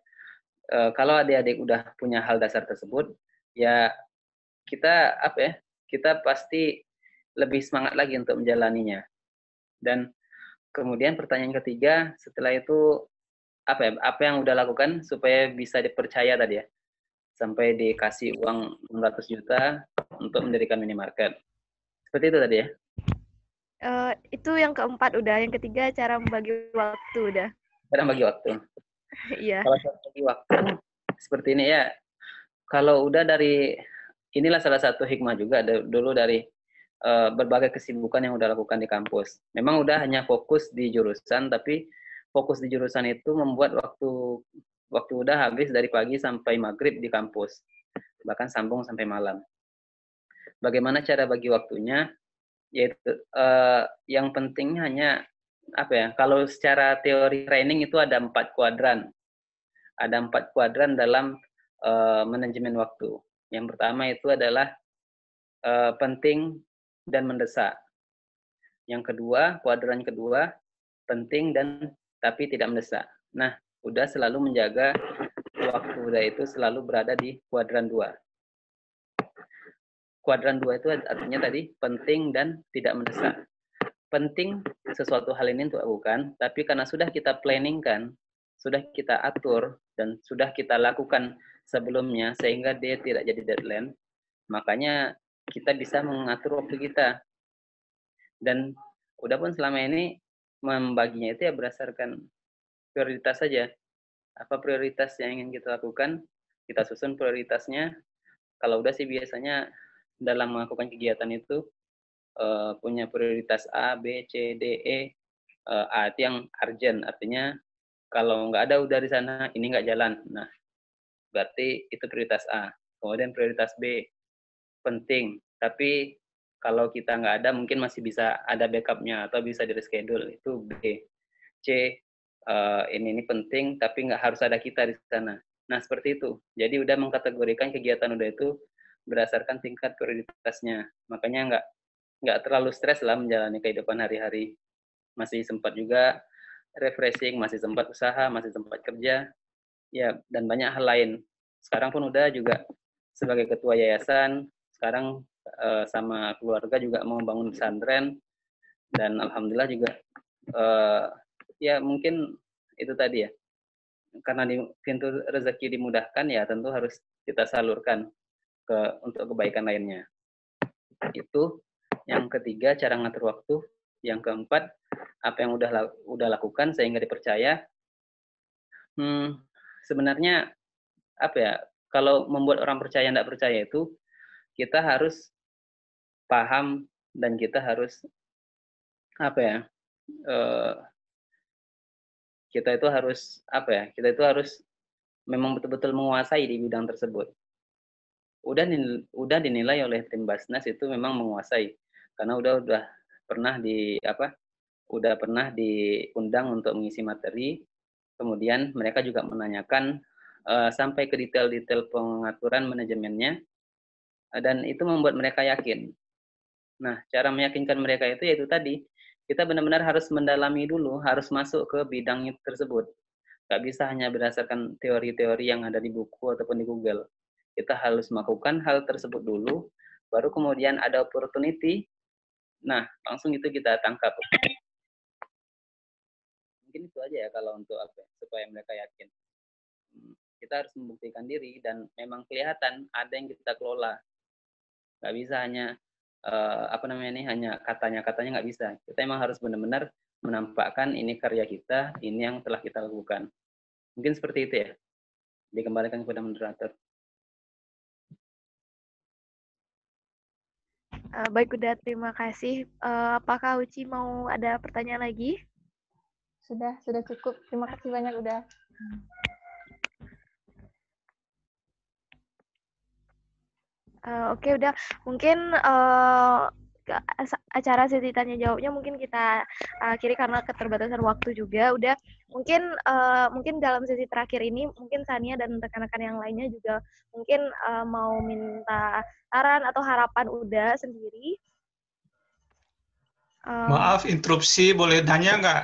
Uh, kalau adik-adik udah punya hal dasar tersebut, ya kita apa ya? Kita pasti lebih semangat lagi untuk menjalaninya. Dan kemudian pertanyaan ketiga, setelah itu apa ya? Apa yang udah lakukan supaya bisa dipercaya tadi ya? Sampai dikasih uang 100 juta untuk mendirikan minimarket. Seperti itu tadi ya. Eh, itu yang keempat udah, yang ketiga cara membagi waktu udah. Cara membagi waktu. [LAUGHS] Iya. Kalau membagi waktu seperti ini ya. Kalau udah dari inilah salah satu hikmah juga dulu dari uh, berbagai kesibukan yang udah lakukan di kampus. Memang udah hanya fokus di jurusan tapi fokus di jurusan itu membuat waktu waktu udah habis dari pagi sampai maghrib di kampus. Bahkan sambung sampai malam. Bagaimana cara bagi waktunya? yaitu uh, yang penting hanya apa ya kalau secara teori training itu ada empat kuadran ada empat kuadran dalam uh, manajemen waktu yang pertama itu adalah uh, penting dan mendesak yang kedua kuadran kedua penting dan tapi tidak mendesak nah udah selalu menjaga waktu udah itu selalu berada di kuadran dua kuadran dua itu artinya tadi penting dan tidak mendesak. Penting sesuatu hal ini untuk lakukan, tapi karena sudah kita planning kan, sudah kita atur dan sudah kita lakukan sebelumnya sehingga dia tidak jadi deadline, makanya kita bisa mengatur waktu kita. Dan udah pun selama ini membaginya itu ya berdasarkan prioritas saja. Apa prioritas yang ingin kita lakukan, kita susun prioritasnya. Kalau udah sih biasanya dalam melakukan kegiatan itu uh, punya prioritas A, B, C, D, E. Uh, A itu yang urgent, artinya kalau nggak ada udah di sana, ini nggak jalan. Nah, berarti itu prioritas A. Kemudian prioritas B, penting. Tapi kalau kita nggak ada, mungkin masih bisa ada backupnya atau bisa di reschedule, itu B. C, uh, ini, ini penting, tapi nggak harus ada kita di sana. Nah, seperti itu. Jadi udah mengkategorikan kegiatan udah itu berdasarkan tingkat prioritasnya. Makanya nggak nggak terlalu stres lah menjalani kehidupan hari-hari. Masih sempat juga refreshing, masih sempat usaha, masih sempat kerja, ya dan banyak hal lain. Sekarang pun udah juga sebagai ketua yayasan, sekarang eh, sama keluarga juga mau bangun pesantren dan alhamdulillah juga eh, ya mungkin itu tadi ya karena di, pintu rezeki dimudahkan ya tentu harus kita salurkan ke untuk kebaikan lainnya. Itu yang ketiga cara ngatur waktu, yang keempat apa yang udah udah lakukan sehingga dipercaya. Hmm, sebenarnya apa ya? Kalau membuat orang percaya tidak percaya itu kita harus paham dan kita harus apa ya? Eh, kita itu harus apa ya kita itu harus memang betul-betul menguasai di bidang tersebut udah udah dinilai oleh tim Basnas itu memang menguasai karena udah udah pernah di apa udah pernah diundang untuk mengisi materi kemudian mereka juga menanyakan uh, sampai ke detail-detail pengaturan manajemennya uh, dan itu membuat mereka yakin nah cara meyakinkan mereka itu yaitu tadi kita benar-benar harus mendalami dulu harus masuk ke bidang tersebut nggak bisa hanya berdasarkan teori-teori yang ada di buku ataupun di Google kita harus melakukan hal tersebut dulu, baru kemudian ada opportunity. Nah, langsung itu kita tangkap. Mungkin itu aja ya kalau untuk apa ya, supaya mereka yakin. Kita harus membuktikan diri dan memang kelihatan ada yang kita kelola. Gak bisa hanya uh, apa namanya ini hanya katanya katanya nggak bisa. Kita memang harus benar-benar menampakkan ini karya kita, ini yang telah kita lakukan. Mungkin seperti itu ya. Dikembalikan kepada moderator. Uh, baik udah terima kasih. Uh, apakah Uci mau ada pertanyaan lagi? Sudah, sudah cukup. Terima kasih banyak udah eh, Uh, Oke okay, udah mungkin uh, acara sesi tanya jawabnya mungkin kita akhiri karena keterbatasan waktu juga. Udah mungkin uh, mungkin dalam sesi terakhir ini mungkin Sania dan rekan-rekan yang lainnya juga mungkin uh, mau minta saran atau harapan Uda sendiri. Um, Maaf interupsi, boleh tanya nggak?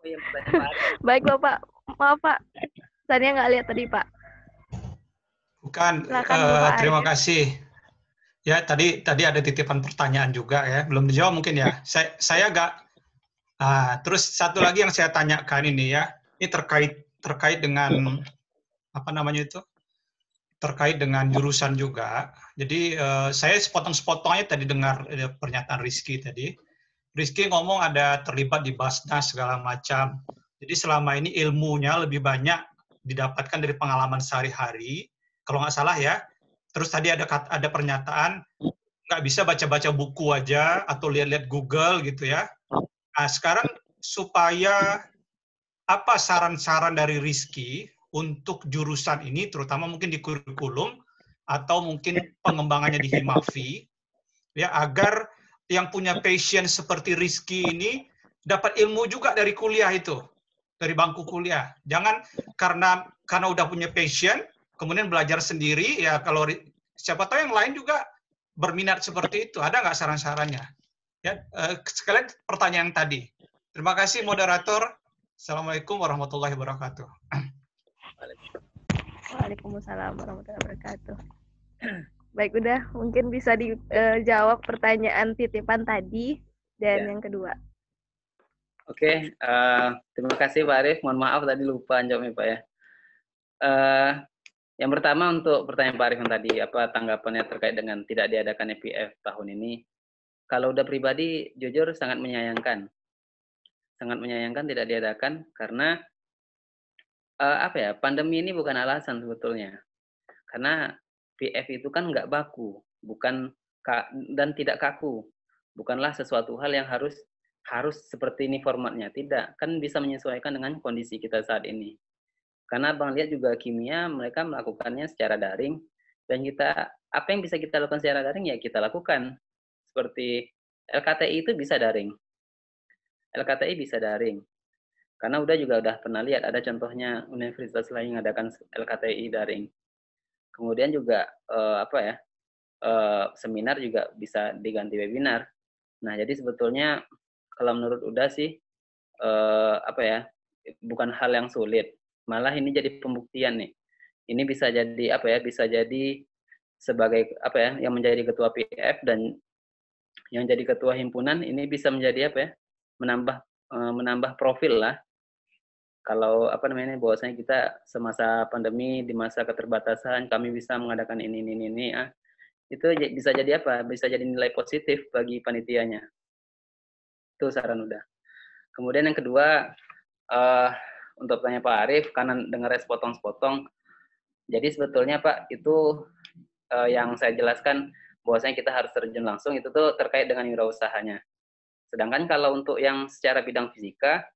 Oh, iya, [LAUGHS] Baik bapak, maaf pak, Sania nggak lihat tadi pak. Bukan, uh, terima kasih. Ya tadi tadi ada titipan pertanyaan juga ya, belum dijawab mungkin ya. ya. Saya saya agak Ah, terus satu lagi yang saya tanyakan ini ya, ini terkait terkait dengan ya. apa namanya itu? terkait dengan ya. jurusan juga. Jadi eh, saya sepotong-sepotongnya tadi dengar eh, pernyataan Rizky tadi. Rizky ngomong ada terlibat di Basnas segala macam. Jadi selama ini ilmunya lebih banyak didapatkan dari pengalaman sehari-hari. Kalau nggak salah ya, Terus tadi ada ada pernyataan nggak bisa baca-baca buku aja atau lihat-lihat Google gitu ya. Nah, sekarang supaya apa saran-saran dari Rizky untuk jurusan ini, terutama mungkin di kurikulum atau mungkin pengembangannya di Himafi, ya agar yang punya passion seperti Rizky ini dapat ilmu juga dari kuliah itu, dari bangku kuliah. Jangan karena karena udah punya passion, kemudian belajar sendiri ya kalau siapa tahu yang lain juga berminat seperti itu ada nggak saran-sarannya ya eh, sekalian pertanyaan tadi terima kasih moderator assalamualaikum warahmatullahi wabarakatuh Waalaikumsalam warahmatullahi wabarakatuh. [CLEARS THROAT] Baik, udah mungkin bisa dijawab eh, uh, pertanyaan titipan tadi dan ya. yang kedua. Oke, okay, uh, eh, terima kasih Pak Arief. Mohon maaf tadi lupa jawabnya Pak ya. Uh, yang pertama untuk pertanyaan Pak Arif tadi, apa tanggapannya terkait dengan tidak diadakan EPF tahun ini? Kalau udah pribadi, jujur sangat menyayangkan. Sangat menyayangkan tidak diadakan karena uh, apa ya? Pandemi ini bukan alasan sebetulnya. Karena PF itu kan nggak baku, bukan dan tidak kaku. Bukanlah sesuatu hal yang harus harus seperti ini formatnya. Tidak, kan bisa menyesuaikan dengan kondisi kita saat ini. Karena Bang Lihat juga kimia mereka melakukannya secara daring dan kita apa yang bisa kita lakukan secara daring ya kita lakukan. Seperti LKTI itu bisa daring. LKTI bisa daring. Karena udah juga udah pernah lihat ada contohnya universitas lain mengadakan LKTI daring. Kemudian juga uh, apa ya? Eh, seminar juga bisa diganti webinar. Nah, jadi sebetulnya kalau menurut Uda sih eh, apa ya? bukan hal yang sulit malah ini jadi pembuktian nih ini bisa jadi apa ya bisa jadi sebagai apa ya yang menjadi ketua PF dan yang jadi ketua himpunan ini bisa menjadi apa ya menambah eh, menambah profil lah kalau apa namanya bahwasanya kita semasa pandemi di masa keterbatasan kami bisa mengadakan ini ini ini, ini ah itu ya, bisa jadi apa bisa jadi nilai positif bagi panitianya itu saran udah kemudian yang kedua uh, untuk tanya Pak Arief karena dengar sepotong-sepotong. Jadi sebetulnya Pak itu uh, yang saya jelaskan bahwasanya kita harus terjun langsung itu tuh terkait dengan wirausahanya. Sedangkan kalau untuk yang secara bidang fisika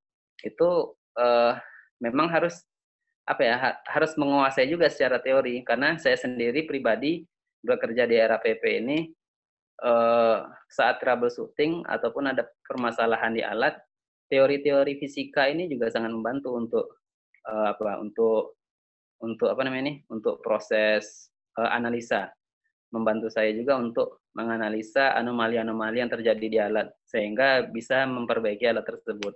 itu uh, memang harus apa ya ha, harus menguasai juga secara teori karena saya sendiri pribadi bekerja di era PP ini uh, saat troubleshooting ataupun ada permasalahan di alat teori-teori fisika ini juga sangat membantu untuk uh, apa untuk untuk apa namanya ini untuk proses uh, analisa membantu saya juga untuk menganalisa anomali-anomali yang terjadi di alat sehingga bisa memperbaiki alat tersebut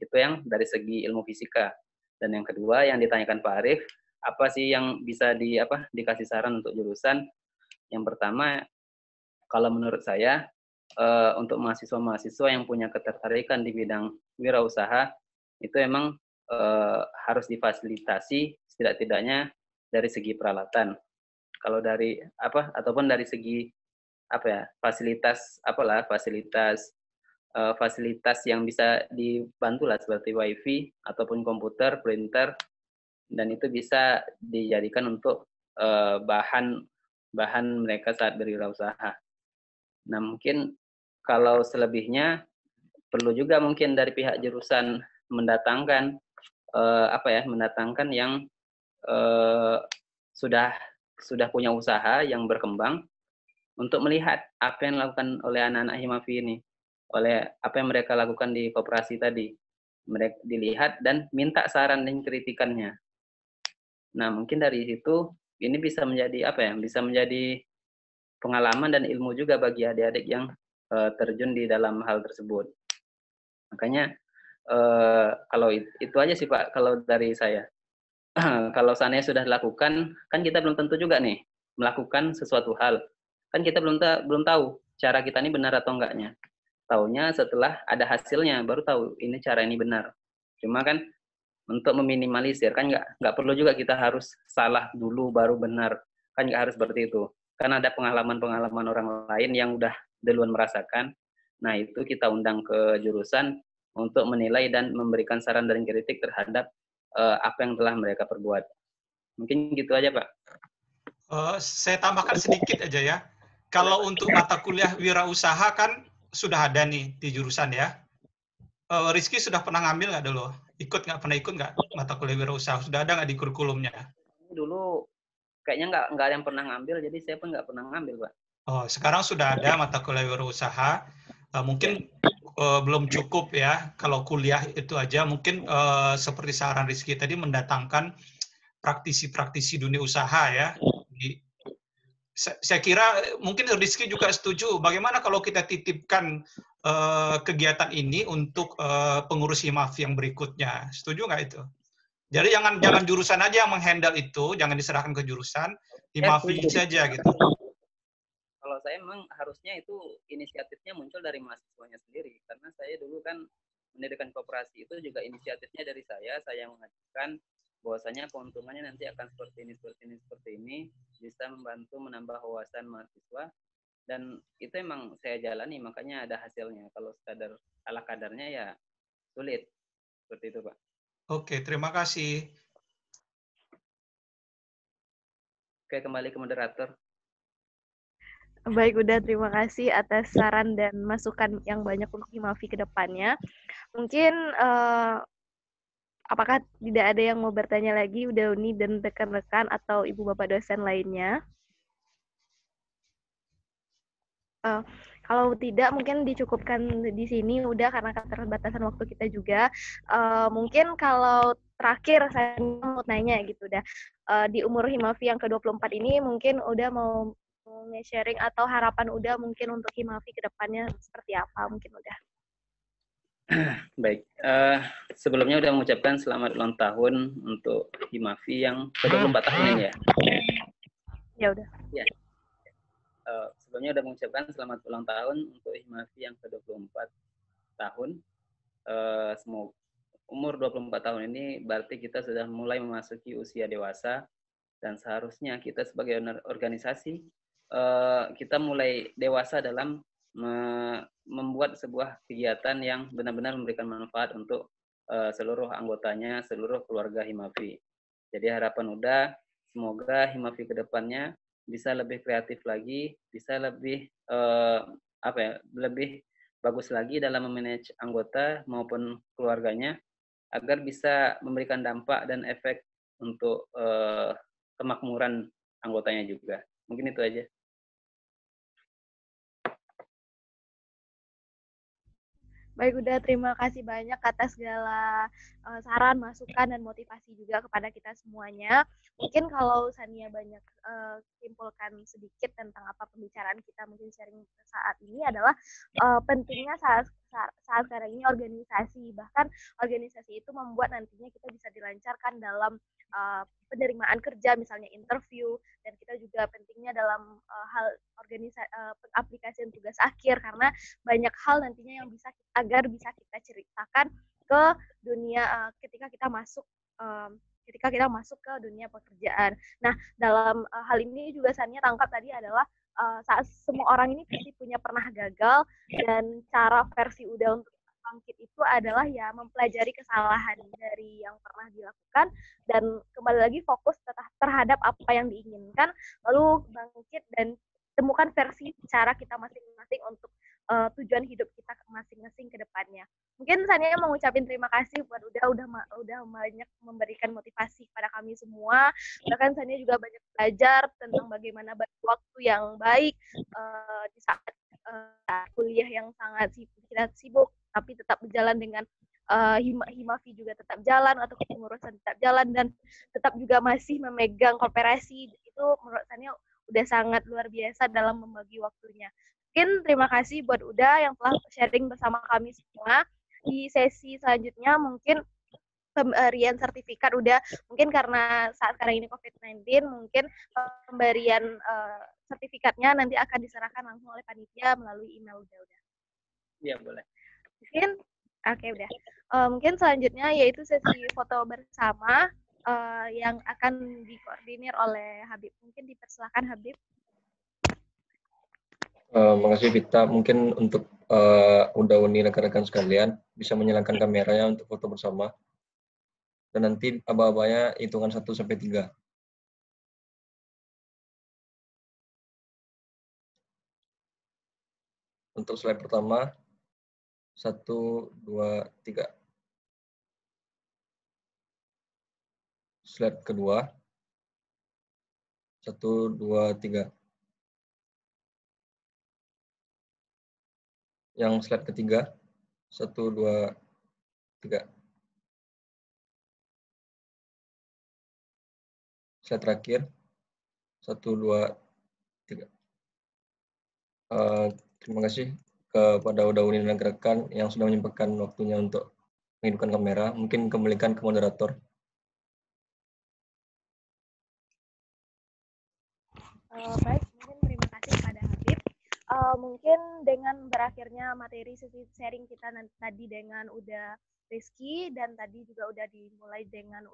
itu yang dari segi ilmu fisika dan yang kedua yang ditanyakan Pak Arif apa sih yang bisa di apa dikasih saran untuk jurusan yang pertama kalau menurut saya uh, untuk mahasiswa-mahasiswa yang punya ketertarikan di bidang wirausaha itu emang uh, harus difasilitasi setidak-tidaknya dari segi peralatan. Kalau dari apa ataupun dari segi apa ya fasilitas apalah fasilitas uh, fasilitas yang bisa dibantu lah seperti wifi ataupun komputer, printer dan itu bisa dijadikan untuk uh, bahan bahan mereka saat berwirausaha. Nah mungkin kalau selebihnya perlu juga mungkin dari pihak jurusan mendatangkan uh, apa ya mendatangkan yang uh, sudah sudah punya usaha yang berkembang untuk melihat apa yang dilakukan oleh anak-anak Himafi ini oleh apa yang mereka lakukan di koperasi tadi mereka dilihat dan minta saran dan kritikannya nah mungkin dari situ ini bisa menjadi apa ya bisa menjadi pengalaman dan ilmu juga bagi adik-adik yang Eh, terjun di dalam hal tersebut. Makanya eh, kalau itu, aja sih Pak kalau dari saya. [CLEARS THROAT] kalau seandainya sudah dilakukan, kan kita belum tentu juga nih melakukan sesuatu hal. Kan kita belum ta belum tahu cara kita ini benar atau enggaknya. Taunya setelah ada hasilnya baru tahu ini cara ini benar. Cuma kan untuk meminimalisir kan nggak nggak perlu juga kita harus salah dulu baru benar kan nggak harus seperti itu karena ada pengalaman-pengalaman orang lain yang udah duluan merasakan. Nah, itu kita undang ke jurusan untuk menilai dan memberikan saran dan kritik terhadap uh, apa yang telah mereka perbuat. Mungkin gitu aja, Pak. Uh, saya tambahkan sedikit aja ya. Kalau untuk mata kuliah wirausaha kan sudah ada nih di jurusan ya. Uh, Rizky sudah pernah ngambil nggak dulu? Ikut nggak pernah ikut nggak mata kuliah wirausaha? Sudah ada nggak di kurikulumnya? Dulu kayaknya nggak nggak ada yang pernah ngambil, jadi saya pun nggak pernah ngambil, Pak. Oh, sekarang sudah ada mata kuliah wirausaha. Uh, eh, mungkin uh, belum cukup ya kalau kuliah itu aja. Mungkin uh, seperti saran Rizky tadi mendatangkan praktisi-praktisi dunia usaha ya. Jadi, saya, kira mungkin Rizky juga setuju. Bagaimana kalau kita titipkan uh, kegiatan ini untuk uh, pengurus IMAF yang berikutnya? Setuju nggak itu? Jadi jangan jangan jurusan aja yang menghandle itu, jangan diserahkan ke jurusan, Imafi saja gitu saya memang harusnya itu inisiatifnya muncul dari mahasiswanya sendiri karena saya dulu kan mendirikan kooperasi itu juga inisiatifnya dari saya saya mengajukan bahwasanya keuntungannya nanti akan seperti ini seperti ini seperti ini bisa membantu menambah wawasan mahasiswa dan itu emang saya jalani makanya ada hasilnya kalau sekadar ala kadarnya ya sulit seperti itu pak oke terima kasih oke kembali ke moderator Baik, udah terima kasih atas saran dan masukan yang banyak untuk Himafi ke depannya. Mungkin uh, apakah tidak ada yang mau bertanya lagi udah Uni dan rekan-rekan atau ibu bapak dosen lainnya? Uh, kalau tidak mungkin dicukupkan di sini udah karena keterbatasan waktu kita juga. Uh, mungkin kalau terakhir saya mau tanya gitu udah uh, di umur Himafi yang ke-24 ini mungkin udah mau nge-sharing atau harapan udah mungkin untuk Himafi ke depannya seperti apa mungkin udah [CLEARS THROAT] Baik, uh, sebelumnya udah mengucapkan selamat ulang tahun untuk Himafi yang ke-24 tahun ini ya. Ya udah. Ya. Uh, sebelumnya udah mengucapkan selamat ulang tahun untuk Himafi yang ke-24 tahun. Uh, semoga umur 24 tahun ini berarti kita sudah mulai memasuki usia dewasa dan seharusnya kita sebagai organisasi Eh, kita mulai dewasa dalam membuat sebuah kegiatan yang benar-benar memberikan manfaat untuk eh, seluruh anggotanya, seluruh keluarga Himafi. Jadi harapan udah, semoga Himafi kedepannya bisa lebih kreatif lagi, bisa lebih uh, apa ya, lebih bagus lagi dalam memanage anggota maupun keluarganya agar bisa memberikan dampak dan efek untuk uh, kemakmuran anggotanya juga. Mungkin itu aja. Baik udah terima kasih banyak atas segala uh, saran, masukan, dan motivasi juga kepada kita semuanya. Mungkin kalau Sania banyak uh, simpulkan sedikit tentang apa pembicaraan kita mungkin sharing saat ini adalah uh, pentingnya saat saat sekarang ini organisasi bahkan organisasi itu membuat nantinya kita bisa dilancarkan dalam uh, penerimaan kerja misalnya interview dan kita juga pentingnya dalam uh, hal organisasi uh, eh, aplikasi tugas akhir karena banyak hal nantinya yang bisa agar bisa kita ceritakan ke dunia uh, ketika kita masuk um, ketika kita masuk ke dunia pekerjaan. Nah, dalam uh, hal ini juga saya tangkap tadi adalah uh, saat semua orang ini pasti punya pernah gagal dan cara versi udah untuk bangkit itu adalah ya mempelajari kesalahan dari yang pernah dilakukan dan kembali lagi fokus terhadap apa yang diinginkan lalu bangkit dan temukan versi cara kita masing-masing untuk uh, tujuan hidup kita masing-masing ke depannya. Mungkin saya mau mengucapkan terima kasih buat udah udah udah banyak memberikan motivasi pada kami semua. Bahkan saya juga banyak belajar tentang bagaimana waktu yang baik uh, di saat uh, kuliah yang sangat sibuk, kita sibuk tapi tetap berjalan dengan uh, hima, himafi juga tetap jalan atau kepengurusan tetap jalan dan tetap juga masih memegang korporasi itu menurut saya udah sangat luar biasa dalam membagi waktunya mungkin terima kasih buat Uda yang telah sharing bersama kami semua. Di sesi selanjutnya mungkin pemberian eh, sertifikat Uda mungkin karena saat sekarang ini COVID-19 mungkin pemberian uh, sertifikatnya nanti akan diserahkan langsung oleh panitia melalui email Uda udah Iya boleh. Mungkin oke okay, udah. Eh, uh, mungkin selanjutnya yaitu sesi foto bersama uh, yang akan dikoordinir oleh Habib. Mungkin dipersilakan Habib. Uh, eh, makasih Vita. Mungkin untuk uh, udah uni rekan-rekan sekalian bisa menyalakan hmm. kameranya untuk foto bersama. Dan nanti abah-abahnya hitungan 1 sampai 3. Untuk slide pertama, 1, 2, 3. Slide kedua, 1, 2, 3. yang slide ketiga. Satu, dua, tiga. Slide terakhir. Satu, dua, tiga. Uh, terima kasih kepada Udauni dan rekan yang sudah menyempatkan waktunya untuk menghidupkan kamera. Mungkin kembalikan ke moderator. Uh, uh, mungkin dengan berakhirnya materi sesi sharing kita nanti, tadi dengan udah Rizky dan tadi juga udah dimulai dengan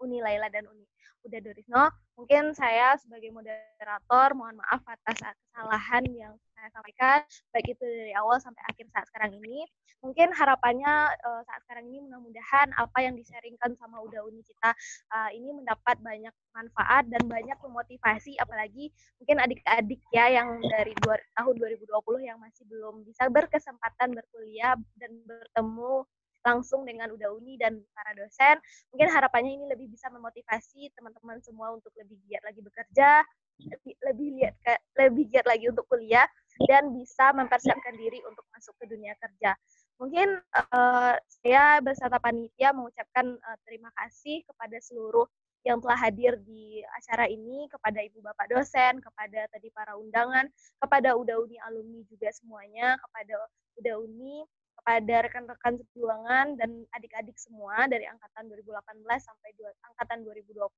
Uni Laila dan Uni Uda Dorisno. Mungkin saya sebagai moderator mohon maaf atas kesalahan yang saya sampaikan, baik itu dari awal sampai akhir saat sekarang ini. Mungkin harapannya uh, saat sekarang ini mudah-mudahan apa yang disaringkan sama Uda Uni kita uh, eh, ini mendapat banyak manfaat dan banyak memotivasi, apalagi mungkin adik-adik ya yang dari dua, tahun 2020 yang masih belum bisa berkesempatan berkuliah dan bertemu langsung dengan Uda Uni dan para dosen. Mungkin harapannya ini lebih bisa memotivasi teman-teman semua untuk lebih giat lagi bekerja, lebih lebih giat lebih giat lagi untuk kuliah dan bisa mempersiapkan diri untuk masuk ke dunia kerja. Mungkin uh, saya beserta panitia mengucapkan uh, terima kasih kepada seluruh yang telah hadir di acara ini, kepada ibu bapak dosen, kepada tadi para undangan, kepada Uda Uni alumni juga semuanya, kepada Uda Uni kepada rekan-rekan perjuangan dan adik-adik semua dari angkatan 2018 sampai angkatan 2020. Uh,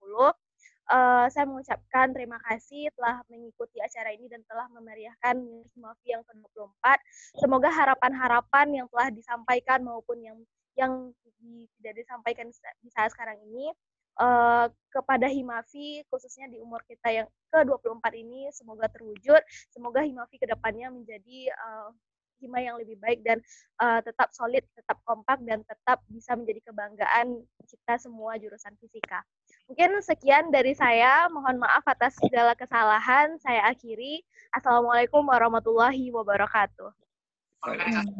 eh, saya mengucapkan terima kasih telah mengikuti acara ini dan telah memeriahkan Miss Mafi yang ke-24. Semoga harapan-harapan yang telah disampaikan maupun yang yang tidak disampaikan di saat sekarang ini uh, kepada Himafi khususnya di umur kita yang ke-24 ini semoga terwujud. Semoga Himafi kedepannya menjadi uh, hima yang lebih baik dan uh, tetap solid, tetap kompak dan tetap bisa menjadi kebanggaan kita semua jurusan fisika. Mungkin sekian dari saya. Mohon maaf atas segala kesalahan. Saya akhiri. Assalamualaikum warahmatullahi wabarakatuh.